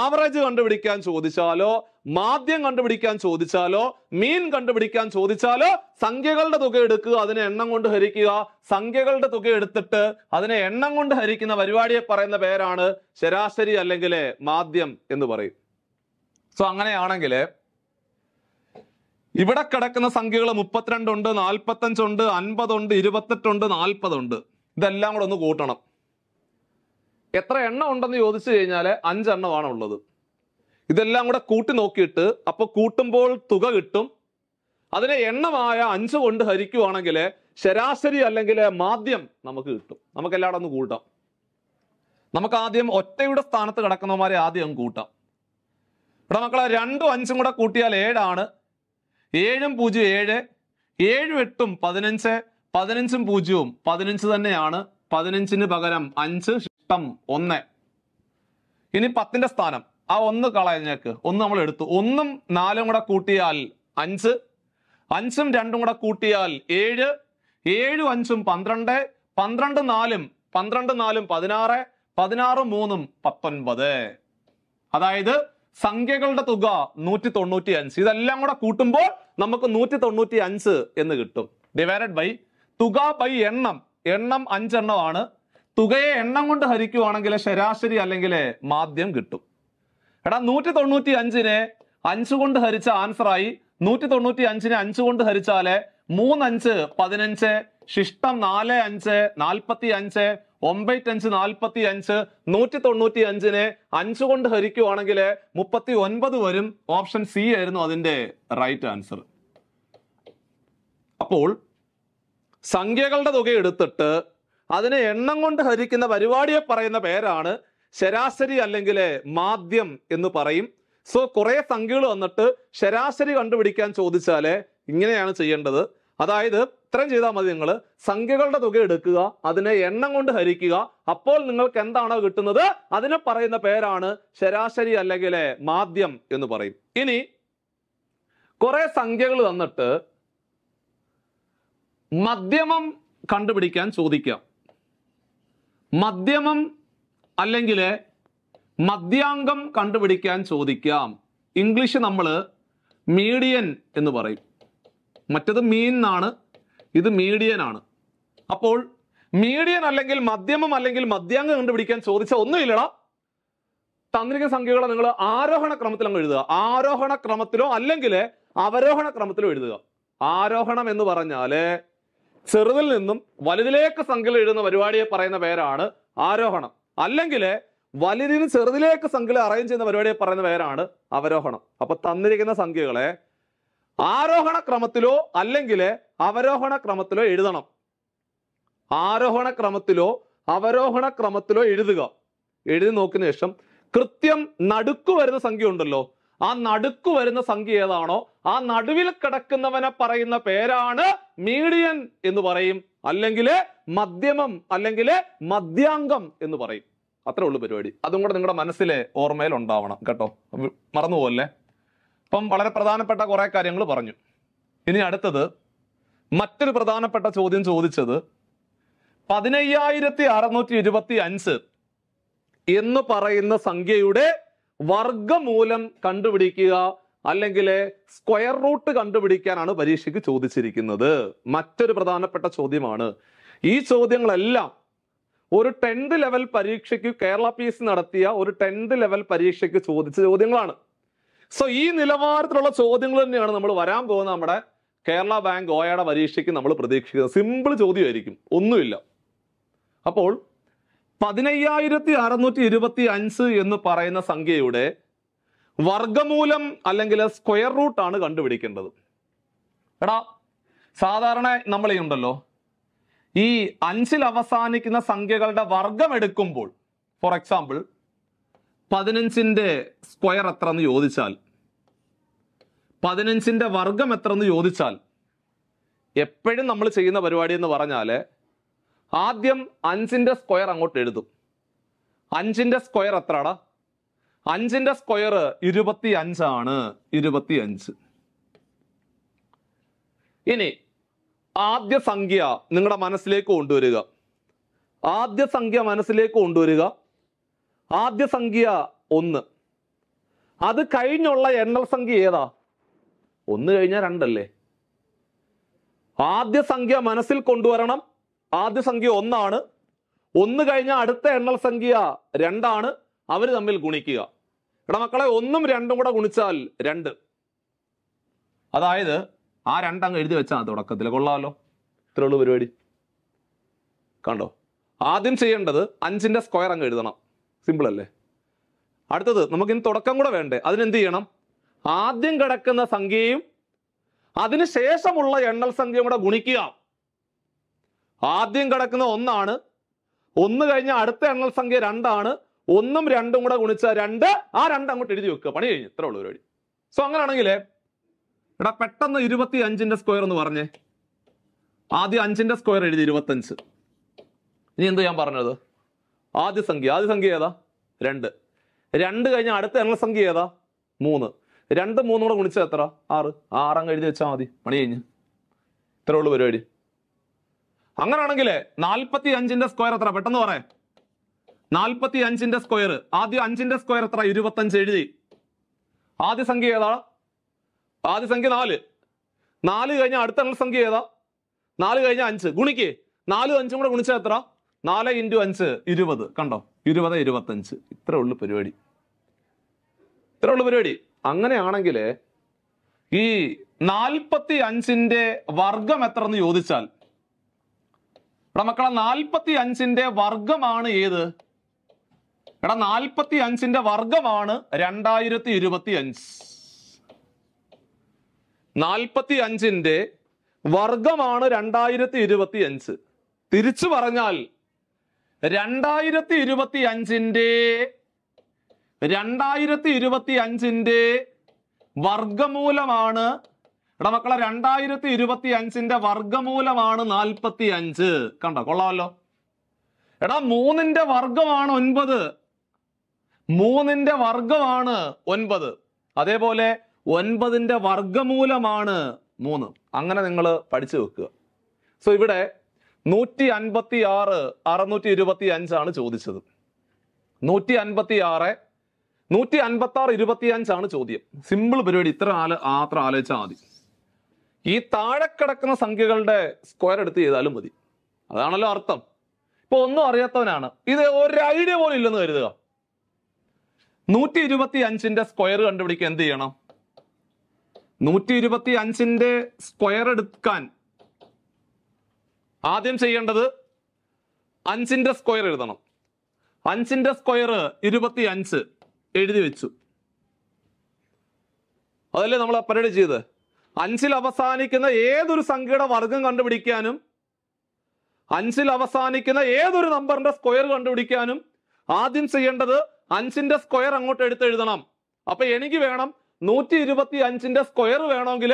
ആവറേജ് കണ്ടുപിടിക്കാൻ ചോദിച്ചാലോ മാധ്യം കണ്ടുപിടിക്കാൻ ചോദിച്ചാലോ മീൻ കണ്ടുപിടിക്കാൻ ചോദിച്ചാലോ സംഖ്യകളുടെ തുക എടുക്കുക അതിനെ എണ്ണം കൊണ്ട് ഹരിക്കുക സംഖ്യകളുടെ തുക എടുത്തിട്ട് അതിനെ എണ്ണം കൊണ്ട് ഹരിക്കുന്ന പരിപാടിയെ പറയുന്ന പേരാണ് ശരാശരി അല്ലെങ്കിൽ മാധ്യം എന്ന് പറയും സോ അങ്ങനെയാണെങ്കിൽ ഇവിടെ കിടക്കുന്ന സംഖ്യകൾ മുപ്പത്തിരണ്ടുണ്ട് നാൽപ്പത്തഞ്ചുണ്ട് അൻപതുണ്ട് ഇരുപത്തെട്ടുണ്ട് നാൽപ്പതുണ്ട് ഇതെല്ലാം കൂടെ ഒന്ന് കൂട്ടണം എത്ര എണ്ണം ഉണ്ടെന്ന് ചോദിച്ചു കഴിഞ്ഞാൽ അഞ്ചെണ്ണമാണ് ഉള്ളത് ഇതെല്ലാം കൂടെ കൂട്ടി നോക്കിയിട്ട് അപ്പോൾ കൂട്ടുമ്പോൾ തുക കിട്ടും അതിനെ എണ്ണമായ അഞ്ച് കൊണ്ട് ഹരിക്കുവാണെങ്കിൽ ശരാശരി അല്ലെങ്കിൽ മാധ്യം നമുക്ക് കിട്ടും നമുക്ക് എല്ലായിടം ഒന്ന് കൂട്ടാം നമുക്ക് ആദ്യം ഒറ്റയുടെ സ്ഥാനത്ത് കിടക്കുന്നവന്മാരെ ആദ്യം കൂട്ടാം ഇവിടെ മക്കളെ രണ്ടും അഞ്ചും കൂടെ കൂട്ടിയാൽ ഏഴാണ് ഏഴും പൂജ്യം ഏഴ് ഏഴും എട്ടും പതിനഞ്ച് പതിനഞ്ചും പൂജ്യവും പതിനഞ്ച് തന്നെയാണ് പതിനഞ്ചിന് പകരം അഞ്ച് ഇഷ്ടം ഒന്ന് ഇനി പത്തിന്റെ സ്ഥാനം ആ ഒന്ന് കളഞ്ഞേക്ക് ഒന്ന് നമ്മൾ എടുത്തു ഒന്നും നാലും കൂടെ കൂട്ടിയാൽ അഞ്ച് അഞ്ചും രണ്ടും കൂടെ കൂട്ടിയാൽ ഏഴ് ഏഴും അഞ്ചും പന്ത്രണ്ട് പന്ത്രണ്ട് നാലും പന്ത്രണ്ട് നാലും പതിനാറ് പതിനാറ് മൂന്നും പത്തൊൻപത് അതായത് സംഖ്യകളുടെ തുക നൂറ്റി തൊണ്ണൂറ്റി അഞ്ച് ഇതെല്ലാം കൂടെ കൂട്ടുമ്പോൾ നമുക്ക് നൂറ്റി തൊണ്ണൂറ്റി അഞ്ച് എന്ന് കിട്ടും ഡിവൈഡഡ് ബൈ തുക ബൈ എണ്ണം എണ്ണം അഞ്ചെണ്ണമാണ് തുകയെ എണ്ണം കൊണ്ട് ഹരിക്കുവാണെങ്കിൽ ശരാശരി അല്ലെങ്കിൽ മാധ്യം കിട്ടും എടാ നൂറ്റി തൊണ്ണൂറ്റി അഞ്ചിനെ അഞ്ച് കൊണ്ട് ഹരിച്ച ആൻസറായി നൂറ്റി തൊണ്ണൂറ്റി അഞ്ചിനെ അഞ്ച് കൊണ്ട് ഹരിച്ചാല് മൂന്നഞ്ച് പതിനഞ്ച് ശിഷ്ടം നാല് അഞ്ച് നാൽപ്പത്തി അഞ്ച് ഒമ്പത് അഞ്ച് നാൽപ്പത്തി അഞ്ച് നൂറ്റി തൊണ്ണൂറ്റി അഞ്ചിനെ അഞ്ച് കൊണ്ട് ഹരിക്കുവാണെങ്കിൽ മുപ്പത്തി ഒൻപത് വരും ഓപ്ഷൻ സി ആയിരുന്നു അതിന്റെ റൈറ്റ് ആൻസർ അപ്പോൾ സംഖ്യകളുടെ തുക എടുത്തിട്ട് അതിനെ എണ്ണം കൊണ്ട് ഹരിക്കുന്ന പരിപാടിയെ പറയുന്ന പേരാണ് ശരാശരി അല്ലെങ്കിൽ മാധ്യം എന്ന് പറയും സോ കുറേ സംഖ്യകൾ വന്നിട്ട് ശരാശരി കണ്ടുപിടിക്കാൻ ചോദിച്ചാൽ ഇങ്ങനെയാണ് ചെയ്യേണ്ടത് അതായത് ഇത്രയും ചെയ്താൽ മതി നിങ്ങൾ സംഖ്യകളുടെ തുക എടുക്കുക അതിനെ എണ്ണം കൊണ്ട് ഹരിക്കുക അപ്പോൾ നിങ്ങൾക്ക് എന്താണോ കിട്ടുന്നത് അതിനെ പറയുന്ന പേരാണ് ശരാശരി അല്ലെങ്കിൽ മാധ്യം എന്ന് പറയും ഇനി കുറെ സംഖ്യകൾ വന്നിട്ട് മധ്യമം കണ്ടുപിടിക്കാൻ ചോദിക്കാം മധ്യമം അല്ലെങ്കിൽ മധ്യാങ്കം കണ്ടുപിടിക്കാൻ ചോദിക്കാം ഇംഗ്ലീഷ് നമ്മൾ മീഡിയൻ എന്ന് പറയും മറ്റത് മീൻ എന്നാണ് ഇത് മീഡിയൻ ആണ് അപ്പോൾ മീഡിയൻ അല്ലെങ്കിൽ മധ്യമം അല്ലെങ്കിൽ മധ്യാങ്കം കണ്ടുപിടിക്കാൻ ചോദിച്ച ഒന്നുമില്ലടാ തന്ത്രിക സംഖ്യകളെ നിങ്ങൾ ആരോഹണ ക്രമത്തിൽ അങ്ങ് എഴുതുക ആരോഹണ ക്രമത്തിലോ അല്ലെങ്കിൽ അവരോഹണ ക്രമത്തിലോ എഴുതുക ആരോഹണം എന്ന് പറഞ്ഞാല് ചെറുതിൽ നിന്നും വലുതിലേക്ക് സംഖ്യകൾ എഴുതുന്ന പരിപാടിയെ പറയുന്ന പേരാണ് ആരോഹണം അല്ലെങ്കിൽ വലുതിന് ചെറുതിലേക്ക് സംഖ്യകൾ അറേഞ്ച് ചെയ്യുന്ന പരിപാടി പറയുന്ന പേരാണ് അവരോഹണം അപ്പൊ തന്നിരിക്കുന്ന സംഖ്യകളെ ആരോഹണ ക്രമത്തിലോ അല്ലെങ്കിൽ അവരോഹണ ക്രമത്തിലോ എഴുതണം ആരോഹണ ക്രമത്തിലോ അവരോഹണ ക്രമത്തിലോ എഴുതുക എഴുതി നോക്കിയതിനു ശേഷം കൃത്യം നടുക്കു വരുന്ന സംഖ്യ ഉണ്ടല്ലോ ആ നടുക്കു വരുന്ന സംഖ്യ ഏതാണോ ആ നടുവിൽ കിടക്കുന്നവനെ പറയുന്ന പേരാണ് മീഡിയൻ എന്ന് പറയും അല്ലെങ്കിൽ മധ്യമം അല്ലെങ്കിൽ മധ്യാംഗം എന്ന് പറയും അത്രേ ഉള്ളൂ പരിപാടി അതും കൂടെ നിങ്ങളുടെ മനസ്സിൽ ഓർമ്മയിൽ ഉണ്ടാവണം കേട്ടോ മറന്നുപോകല്ലേ അപ്പം വളരെ പ്രധാനപ്പെട്ട കുറേ കാര്യങ്ങൾ പറഞ്ഞു ഇനി അടുത്തത് മറ്റൊരു പ്രധാനപ്പെട്ട ചോദ്യം ചോദിച്ചത് പതിനയ്യായിരത്തി അറുന്നൂറ്റി ഇരുപത്തി അഞ്ച് എന്ന് പറയുന്ന സംഖ്യയുടെ വർഗമൂലം കണ്ടുപിടിക്കുക അല്ലെങ്കിൽ സ്ക്വയർ റൂട്ട് കണ്ടുപിടിക്കാനാണ് പരീക്ഷയ്ക്ക് ചോദിച്ചിരിക്കുന്നത് മറ്റൊരു പ്രധാനപ്പെട്ട ചോദ്യമാണ് ഈ ചോദ്യങ്ങളെല്ലാം ഒരു ടെൻത്ത് ലെവൽ പരീക്ഷയ്ക്ക് കേരള പി എസ് നടത്തിയ ഒരു ടെൻത്ത് ലെവൽ പരീക്ഷയ്ക്ക് ചോദിച്ച ചോദ്യങ്ങളാണ് സോ ഈ നിലവാരത്തിലുള്ള ചോദ്യങ്ങൾ തന്നെയാണ് നമ്മൾ വരാൻ പോകുന്ന നമ്മുടെ കേരള ബാങ്ക് ഓയയുടെ പരീക്ഷയ്ക്ക് നമ്മൾ പ്രതീക്ഷിക്കുന്നത് സിമ്പിൾ ചോദ്യമായിരിക്കും ഒന്നുമില്ല അപ്പോൾ പതിനയ്യായിരത്തി അറുന്നൂറ്റി ഇരുപത്തി അഞ്ച് എന്ന് പറയുന്ന സംഖ്യയുടെ വർഗമൂലം അല്ലെങ്കിൽ സ്ക്വയർ റൂട്ടാണ് കണ്ടുപിടിക്കേണ്ടത് എടാ സാധാരണ നമ്മൾ ഉണ്ടല്ലോ ഈ അഞ്ചിൽ അവസാനിക്കുന്ന സംഖ്യകളുടെ വർഗം എടുക്കുമ്പോൾ ഫോർ എക്സാമ്പിൾ പതിനഞ്ചിന്റെ സ്ക്വയർ എത്ര എന്ന് ചോദിച്ചാൽ പതിനഞ്ചിന്റെ വർഗം എത്ര എന്ന് ചോദിച്ചാൽ എപ്പോഴും നമ്മൾ ചെയ്യുന്ന പരിപാടി എന്ന് പറഞ്ഞാൽ ആദ്യം അഞ്ചിന്റെ സ്ക്വയർ അങ്ങോട്ട് എഴുതും അഞ്ചിന്റെ സ്ക്വയർ എത്രടാ അഞ്ചിന്റെ സ്ക്വയർ ഇരുപത്തി അഞ്ചാണ് ഇരുപത്തി അഞ്ച് ഇനി ആദ്യ സംഖ്യ നിങ്ങളുടെ മനസ്സിലേക്ക് കൊണ്ടുവരിക ആദ്യ സംഖ്യ മനസ്സിലേക്ക് കൊണ്ടുവരിക ആദ്യ സംഖ്യ ഒന്ന് അത് കഴിഞ്ഞുള്ള എണ്ണൽ സംഖ്യ ഏതാ ഒന്ന് കഴിഞ്ഞാൽ രണ്ടല്ലേ ആദ്യ സംഖ്യ മനസ്സിൽ കൊണ്ടുവരണം ആദ്യ സംഖ്യ ഒന്നാണ് ഒന്ന് കഴിഞ്ഞാൽ അടുത്ത എണ്ണൽ സംഖ്യ രണ്ടാണ് അവർ തമ്മിൽ ഗുണിക്കുക എടാ മക്കളെ ഒന്നും രണ്ടും കൂടെ ഗുണിച്ചാൽ രണ്ട് അതായത് ആ രണ്ടങ്ങ് എഴുതി വെച്ചാൽ തുടക്കത്തിൽ കൊള്ളാമല്ലോ ഇത്രയുള്ള പരിപാടി കണ്ടോ ആദ്യം ചെയ്യേണ്ടത് അഞ്ചിൻ്റെ സ്ക്വയർ അങ്ങ് എഴുതണം സിമ്പിൾ അല്ലേ അടുത്തത് നമുക്കിനി തുടക്കം കൂടെ വേണ്ടേ അതിനെന്ത് ചെയ്യണം ആദ്യം കിടക്കുന്ന സംഖ്യയും അതിനുശേഷമുള്ള എണ്ണൽ സംഖ്യയും കൂടെ ഗുണിക്കുക ആദ്യം കിടക്കുന്ന ഒന്നാണ് ഒന്ന് കഴിഞ്ഞ അടുത്ത എണ്ണൽ സംഖ്യ രണ്ടാണ് ഒന്നും രണ്ടും കൂടെ ഗുണിച്ച രണ്ട് ആ രണ്ട് അങ്ങോട്ട് എഴുതി വെക്കുക പണി കഴിഞ്ഞു ഇത്ര ഉള്ളൂ പരിപാടി സോ അങ്ങനെയാണെങ്കിൽ എടാ പെട്ടെന്ന് ഇരുപത്തി അഞ്ചിന്റെ സ്ക്വയർ എന്ന് പറഞ്ഞേ ആദ്യം അഞ്ചിന്റെ സ്ക്വയർ എഴുതി ഇരുപത്തഞ്ച് ഇനി എന്ത് ഞാൻ പറഞ്ഞത് ആദ്യ സംഖ്യ ആദ്യ സംഖ്യ ഏതാ രണ്ട് രണ്ട് കഴിഞ്ഞ അടുത്ത എണ്ണ സംഖ്യ ഏതാ മൂന്ന് രണ്ട് മൂന്നും കൂടെ ഗുണിച്ചത് എത്ര ആറ് ആറങ്ങ് എഴുതി വെച്ചാൽ മതി പണി കഴിഞ്ഞ് ഇത്രേ ഉള്ളൂ പരിപാടി അങ്ങനെയാണെങ്കിൽ നാൽപ്പത്തി അഞ്ചിന്റെ സ്ക്വയർ എത്ര പെട്ടെന്ന് പറയാം നാൽപ്പത്തി അഞ്ചിന്റെ സ്ക്വയർ ആദ്യം അഞ്ചിന്റെ സ്ക്വയർ എത്ര അഞ്ച് എഴുതി ആദ്യ സംഖ്യ ഏതാ ആദ്യ സംഖ്യ നാല് നാല് കഴിഞ്ഞ അടുത്ത സംഖ്യ ഏതാ നാല് കഴിഞ്ഞ അഞ്ച് ഗുണിക്കേ നാലും അഞ്ചും കൂടെ ഗുണിച്ചാൽ എത്ര നാല് ഇൻറ്റു അഞ്ച് ഇരുപത് കണ്ടോ ഇരുപത് ഇരുപത്തഞ്ച് ഇത്രേ ഉള്ളു പരിപാടി ഇത്രേ ഉള്ളു പരിപാടി അങ്ങനെയാണെങ്കിൽ ഈ നാൽപ്പത്തി അഞ്ചിന്റെ വർഗം എത്ര എന്ന് ചോദിച്ചാൽ ഇവിടെ മക്കളെ നാൽപ്പത്തി അഞ്ചിന്റെ വർഗമാണ് ഏത് എടാ നാൽപ്പത്തി അഞ്ചിന്റെ വർഗമാണ് രണ്ടായിരത്തി ഇരുപത്തി അഞ്ച് നാൽപ്പത്തി അഞ്ചിന്റെ വർഗമാണ് രണ്ടായിരത്തി ഇരുപത്തി അഞ്ച് തിരിച്ചു പറഞ്ഞാൽ രണ്ടായിരത്തി ഇരുപത്തി അഞ്ചിന്റെ രണ്ടായിരത്തി ഇരുപത്തി അഞ്ചിന്റെ വർഗമൂലമാണ് എടാ മക്കളെ രണ്ടായിരത്തി ഇരുപത്തി അഞ്ചിന്റെ വർഗമൂലമാണ് നാൽപ്പത്തി അഞ്ച് കണ്ടോ കൊള്ളാമല്ലോ എടാ മൂന്നിന്റെ വർഗമാണ് ഒൻപത് മൂന്നിന്റെ വർഗമാണ് ഒൻപത് അതേപോലെ ഒൻപതിന്റെ വർഗമൂലമാണ് മൂന്ന് അങ്ങനെ നിങ്ങൾ പഠിച്ചു വെക്കുക സോ ഇവിടെ നൂറ്റി അൻപത്തി ആറ് അറുന്നൂറ്റി ഇരുപത്തി അഞ്ചാണ് ചോദിച്ചത് നൂറ്റി അൻപത്തി ആറ് നൂറ്റി അൻപത്തി ആറ് ഇരുപത്തി അഞ്ചാണ് ചോദ്യം സിമ്പിൾ പരിപാടി ഇത്ര ആല മാത്രം ആലോചിച്ചാൽ മതി ഈ താഴെ കിടക്കുന്ന സംഖ്യകളുടെ സ്ക്വയർ എടുത്ത് ചെയ്താലും മതി അതാണല്ലോ അർത്ഥം ഇപ്പൊ ഒന്നും അറിയാത്തവനാണ് ഇത് ഒരു ഐഡിയ പോലും ഇല്ലെന്ന് കരുതുക നൂറ്റി ഇരുപത്തി അഞ്ചിന്റെ സ്ക്വയർ കണ്ടുപിടിക്കുക എന്ത് ചെയ്യണം നൂറ്റി ഇരുപത്തി അഞ്ചിന്റെ സ്ക്വയർ എടുക്കാൻ ആദ്യം ചെയ്യേണ്ടത് അഞ്ചിന്റെ സ്ക്വയർ എഴുതണം അഞ്ചിന്റെ സ്ക്വയർ ഇരുപത്തി അഞ്ച് എഴുതി വെച്ചു അതല്ലേ നമ്മൾ പരിപാടി ചെയ്ത് അഞ്ചിൽ അവസാനിക്കുന്ന ഏതൊരു സംഖ്യയുടെ വർഗം കണ്ടുപിടിക്കാനും അഞ്ചിൽ അവസാനിക്കുന്ന ഏതൊരു നമ്പറിന്റെ സ്ക്വയർ കണ്ടുപിടിക്കാനും ആദ്യം ചെയ്യേണ്ടത് അഞ്ചിന്റെ സ്ക്വയർ അങ്ങോട്ട് എടുത്ത് എഴുതണം അപ്പൊ എനിക്ക് വേണം നൂറ്റി ഇരുപത്തി അഞ്ചിന്റെ സ്ക്വയർ വേണമെങ്കിൽ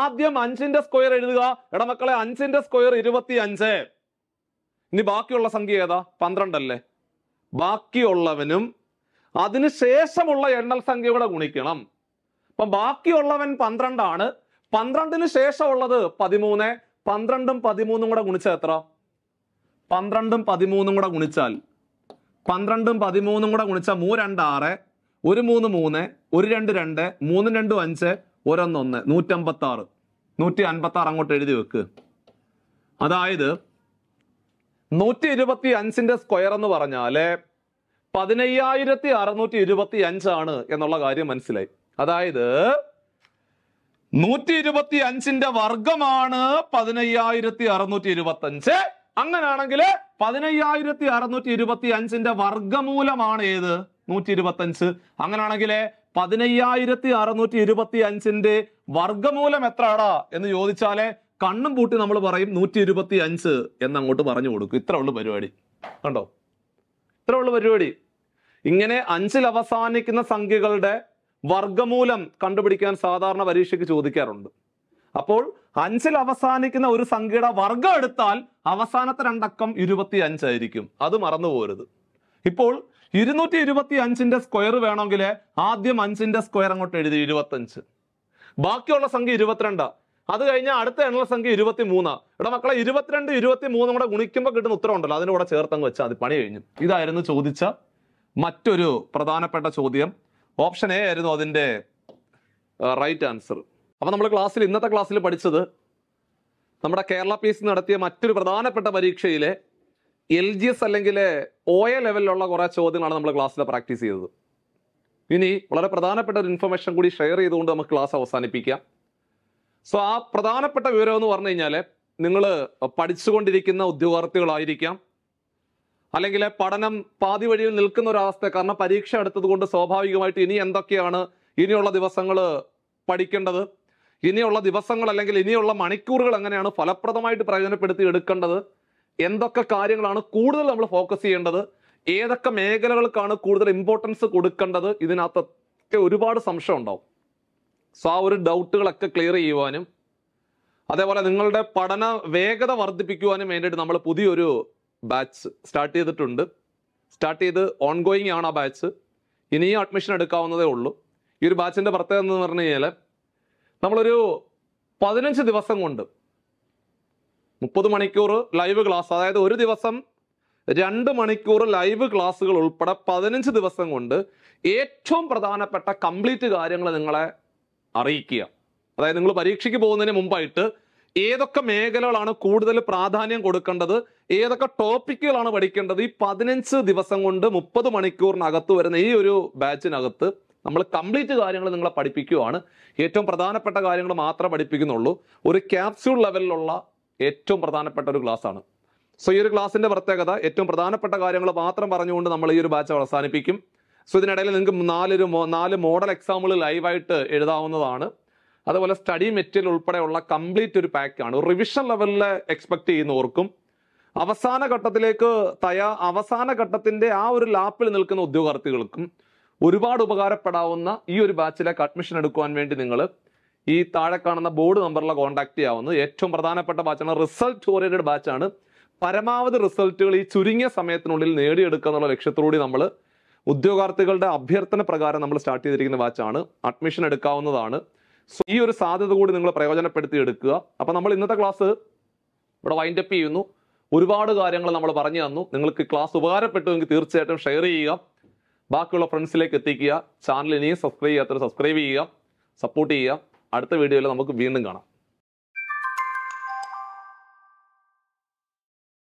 ആദ്യം അഞ്ചിന്റെ സ്ക്വയർ എഴുതുക എടാ മക്കളെ അഞ്ചിന്റെ സ്ക്വയർ ഇരുപത്തി അഞ്ച് ഇനി ബാക്കിയുള്ള സംഖ്യ ഏതാ പന്ത്രണ്ടല്ലേ ബാക്കിയുള്ളവനും അതിനുശേഷമുള്ള എണ്ണൽ സംഖ്യ കൂടെ ഗുണിക്കണം അപ്പൊ ബാക്കിയുള്ളവൻ പന്ത്രണ്ടാണ് പന്ത്രണ്ടിന് ശേഷമുള്ളത് പതിമൂന്ന് പന്ത്രണ്ടും പതിമൂന്നും കൂടെ ഗുണിച്ചാൽ എത്ര പന്ത്രണ്ടും പതിമൂന്നും കൂടെ ഗുണിച്ചാൽ പന്ത്രണ്ടും പതിമൂന്നും കൂടെ ഗുണിച്ച മൂ രണ്ട് ആറ് ഒരു മൂന്ന് മൂന്ന് ഒരു രണ്ട് രണ്ട് മൂന്ന് രണ്ടും അഞ്ച് ഒരൊന്നൊന്ന് നൂറ്റമ്പത്തി ആറ് നൂറ്റി അൻപത്തി ആറ് അങ്ങോട്ട് എഴുതി വെക്ക് അതായത് നൂറ്റി ഇരുപത്തി അഞ്ചിന്റെ സ്ക്വയർ എന്ന് പറഞ്ഞാല് പതിനയ്യായിരത്തി അറുന്നൂറ്റി ഇരുപത്തി അഞ്ചാണ് എന്നുള്ള കാര്യം മനസ്സിലായി അതായത് നൂറ്റി ഇരുപത്തി അഞ്ചിന്റെ വർഗമാണ് പതിനയ്യായിരത്തി അറുന്നൂറ്റി ഇരുപത്തി അഞ്ച് അങ്ങനാണെങ്കിൽ പതിനയ്യായിരത്തി അറുന്നൂറ്റി ഇരുപത്തി അഞ്ചിന്റെ വർഗമൂലമാണ് ഏത് നൂറ്റി ഇരുപത്തി അഞ്ച് അങ്ങനെയാണെങ്കിൽ പതിനയ്യായിരത്തി അറുന്നൂറ്റി ഇരുപത്തി അഞ്ചിന്റെ വർഗമൂലം എത്രടാ എന്ന് ചോദിച്ചാലേ കണ്ണും പൂട്ടി നമ്മൾ പറയും നൂറ്റി ഇരുപത്തി അഞ്ച് എന്നങ്ങോട്ട് പറഞ്ഞു കൊടുക്കും ഇത്ര ഉള്ളു പരിപാടി കണ്ടോ ഇത്ര ഉള്ളു പരിപാടി ഇങ്ങനെ അഞ്ചിൽ അവസാനിക്കുന്ന സംഖ്യകളുടെ വർഗമൂലം കണ്ടുപിടിക്കാൻ സാധാരണ പരീക്ഷയ്ക്ക് ചോദിക്കാറുണ്ട് അപ്പോൾ അഞ്ചിൽ അവസാനിക്കുന്ന ഒരു സംഖ്യയുടെ വർഗം എടുത്താൽ അവസാനത്തെ രണ്ടക്കം ഇരുപത്തി അഞ്ചായിരിക്കും അത് മറന്നു പോരുത് ഇപ്പോൾ ഇരുന്നൂറ്റി ഇരുപത്തി അഞ്ചിന്റെ സ്ക്വയർ വേണമെങ്കിൽ ആദ്യം അഞ്ചിന്റെ സ്ക്വയർ അങ്ങോട്ട് എഴുതി ഇരുപത്തഞ്ച് ബാക്കിയുള്ള സംഖ്യ ഇരുപത്തിരണ്ടാ അത് കഴിഞ്ഞാൽ അടുത്ത എണ്ണുള്ള സംഖ്യ ഇരുപത്തി മൂന്നാ ഇവിടെ മക്കളെ ഇരുപത്തിരണ്ട് ഇരുപത്തി മൂന്നും കൂടെ ഗുണിക്കുമ്പോൾ കിട്ടുന്ന ഉത്തരം ഉണ്ടല്ലോ അതിൻ്റെ കൂടെ ചേർത്തങ്ങ് വെച്ചാൽ അത് പണി കഴിഞ്ഞു ഇതായിരുന്നു ചോദിച്ച മറ്റൊരു പ്രധാനപ്പെട്ട ചോദ്യം ഓപ്ഷൻ എ ആയിരുന്നു അതിൻ്റെ റൈറ്റ് ആൻസർ അപ്പോൾ നമ്മൾ ക്ലാസ്സിൽ ഇന്നത്തെ ക്ലാസ്സിൽ പഠിച്ചത് നമ്മുടെ കേരള പി എസ് നടത്തിയ മറ്റൊരു പ്രധാനപ്പെട്ട പരീക്ഷയിലെ എൽ ജി എസ് അല്ലെങ്കിൽ ഒ എ ലെവലിലുള്ള കുറേ ചോദ്യങ്ങളാണ് നമ്മൾ ക്ലാസ്സിൽ പ്രാക്ടീസ് ചെയ്തത് ഇനി വളരെ പ്രധാനപ്പെട്ട ഒരു ഇൻഫർമേഷൻ കൂടി ഷെയർ ചെയ്തുകൊണ്ട് നമുക്ക് ക്ലാസ് അവസാനിപ്പിക്കാം സോ ആ പ്രധാനപ്പെട്ട വിവരം എന്ന് പറഞ്ഞു കഴിഞ്ഞാൽ നിങ്ങൾ പഠിച്ചുകൊണ്ടിരിക്കുന്ന ഉദ്യോഗാർത്ഥികളായിരിക്കാം അല്ലെങ്കിൽ പഠനം പാതി വഴിയിൽ നിൽക്കുന്ന ഒരവസ്ഥ കാരണം പരീക്ഷ എടുത്തത് കൊണ്ട് സ്വാഭാവികമായിട്ട് ഇനി എന്തൊക്കെയാണ് ഇനിയുള്ള ദിവസങ്ങൾ പഠിക്കേണ്ടത് ഇനിയുള്ള ദിവസങ്ങൾ അല്ലെങ്കിൽ ഇനിയുള്ള മണിക്കൂറുകൾ എങ്ങനെയാണ് ഫലപ്രദമായിട്ട് പ്രയോജനപ്പെടുത്തി എടുക്കേണ്ടത് എന്തൊക്കെ കാര്യങ്ങളാണ് കൂടുതൽ നമ്മൾ ഫോക്കസ് ചെയ്യേണ്ടത് ഏതൊക്കെ മേഖലകൾക്കാണ് കൂടുതൽ ഇമ്പോർട്ടൻസ് കൊടുക്കേണ്ടത് ഇതിനകത്തൊക്കെ ഒരുപാട് സംശയം ഉണ്ടാവും സോ ആ ഒരു ഡൗട്ടുകളൊക്കെ ക്ലിയർ ചെയ്യുവാനും അതേപോലെ നിങ്ങളുടെ പഠന വേഗത വർദ്ധിപ്പിക്കുവാനും വേണ്ടിയിട്ട് നമ്മൾ പുതിയൊരു ബാച്ച് സ്റ്റാർട്ട് ചെയ്തിട്ടുണ്ട് സ്റ്റാർട്ട് ചെയ്ത് ഓൺഗോയിങ് ആണ് ആ ബാച്ച് ഇനിയും അഡ്മിഷൻ എടുക്കാവുന്നതേ ഉള്ളൂ ഈ ഒരു ബാച്ചിൻ്റെ പ്രത്യേകത എന്ന് പറഞ്ഞു കഴിഞ്ഞാൽ നമ്മളൊരു പതിനഞ്ച് ദിവസം കൊണ്ട് മുപ്പത് മണിക്കൂർ ലൈവ് ക്ലാസ് അതായത് ഒരു ദിവസം രണ്ട് മണിക്കൂർ ലൈവ് ക്ലാസ്സുകൾ ഉൾപ്പെടെ പതിനഞ്ച് ദിവസം കൊണ്ട് ഏറ്റവും പ്രധാനപ്പെട്ട കംപ്ലീറ്റ് കാര്യങ്ങൾ നിങ്ങളെ അറിയിക്കുക അതായത് നിങ്ങൾ പരീക്ഷയ്ക്ക് പോകുന്നതിന് മുമ്പായിട്ട് ഏതൊക്കെ മേഖലകളാണ് കൂടുതൽ പ്രാധാന്യം കൊടുക്കേണ്ടത് ഏതൊക്കെ ടോപ്പിക്കുകളാണ് പഠിക്കേണ്ടത് ഈ പതിനഞ്ച് ദിവസം കൊണ്ട് മുപ്പത് മണിക്കൂറിനകത്ത് വരുന്ന ഈ ഒരു ബാച്ചിനകത്ത് നമ്മൾ കംപ്ലീറ്റ് കാര്യങ്ങൾ നിങ്ങളെ പഠിപ്പിക്കുവാണ് ഏറ്റവും പ്രധാനപ്പെട്ട കാര്യങ്ങൾ മാത്രമേ പഠിപ്പിക്കുന്നുള്ളൂ ഒരു ക്യാപ്സ്യൂൾ ലെവലിലുള്ള ഏറ്റവും പ്രധാനപ്പെട്ട ഒരു ക്ലാസ്സാണ് സോ ഈ ഒരു ക്ലാസ്സിൻ്റെ പ്രത്യേകത ഏറ്റവും പ്രധാനപ്പെട്ട കാര്യങ്ങൾ മാത്രം പറഞ്ഞുകൊണ്ട് നമ്മൾ ഈ ഒരു ബാച്ച് അവസാനിപ്പിക്കും സോ ഇതിനിടയിൽ നിങ്ങൾക്ക് നാലൊരു നാല് മോഡൽ എക്സാമ്പിൾ ലൈവായിട്ട് എഴുതാവുന്നതാണ് അതുപോലെ സ്റ്റഡി മെറ്റീരിയൽ ഉൾപ്പെടെയുള്ള കംപ്ലീറ്റ് ഒരു പാക്കാണ് റിവിഷൻ ലെവലിൽ എക്സ്പെക്ട് ചെയ്യുന്നവർക്കും അവസാന ഘട്ടത്തിലേക്ക് തയ്യാ അവസാന ഘട്ടത്തിൻ്റെ ആ ഒരു ലാപ്പിൽ നിൽക്കുന്ന ഉദ്യോഗാർത്ഥികൾക്കും ഒരുപാട് ഉപകാരപ്പെടാവുന്ന ഈ ഒരു ബാച്ചിലേക്ക് അഡ്മിഷൻ എടുക്കുവാൻ വേണ്ടി നിങ്ങൾ ഈ താഴെ കാണുന്ന ബോർഡ് നമ്പറിലെ കോൺടാക്ട് ചെയ്യാവുന്നത് ഏറ്റവും പ്രധാനപ്പെട്ട ബാച്ചാണ് റിസൾട്ട് ഓറിയന്റഡ് ബാച്ചാണ് പരമാവധി റിസൾട്ടുകൾ ഈ ചുരുങ്ങിയ സമയത്തിനുള്ളിൽ നേടിയെടുക്കുക എന്നുള്ള ലക്ഷ്യത്തോടുകൂടി നമ്മൾ ഉദ്യോഗാർത്ഥികളുടെ അഭ്യർത്ഥന പ്രകാരം നമ്മൾ സ്റ്റാർട്ട് ചെയ്തിരിക്കുന്ന ബാച്ചാണ് അഡ്മിഷൻ എടുക്കാവുന്നതാണ് സോ ഈ ഒരു സാധ്യത കൂടി നിങ്ങൾ പ്രയോജനപ്പെടുത്തി എടുക്കുക അപ്പോൾ നമ്മൾ ഇന്നത്തെ ക്ലാസ് ഇവിടെ വൈൻഡ് അപ്പ് ചെയ്യുന്നു ഒരുപാട് കാര്യങ്ങൾ നമ്മൾ പറഞ്ഞു തന്നു നിങ്ങൾക്ക് ക്ലാസ് ഉപകാരപ്പെട്ടുവെങ്കിൽ തീർച്ചയായിട്ടും ഷെയർ ചെയ്യുക ബാക്കിയുള്ള ഫ്രണ്ട്സിലേക്ക് എത്തിക്കുക ചാനലിനെയും സബ്സ്ക്രൈബ് ചെയ്യാത്തവർ സബ്സ്ക്രൈബ് ചെയ്യുക സപ്പോർട്ട് ചെയ്യുക അടുത്ത വീഡിയോയിൽ നമുക്ക് വീണ്ടും കാണാം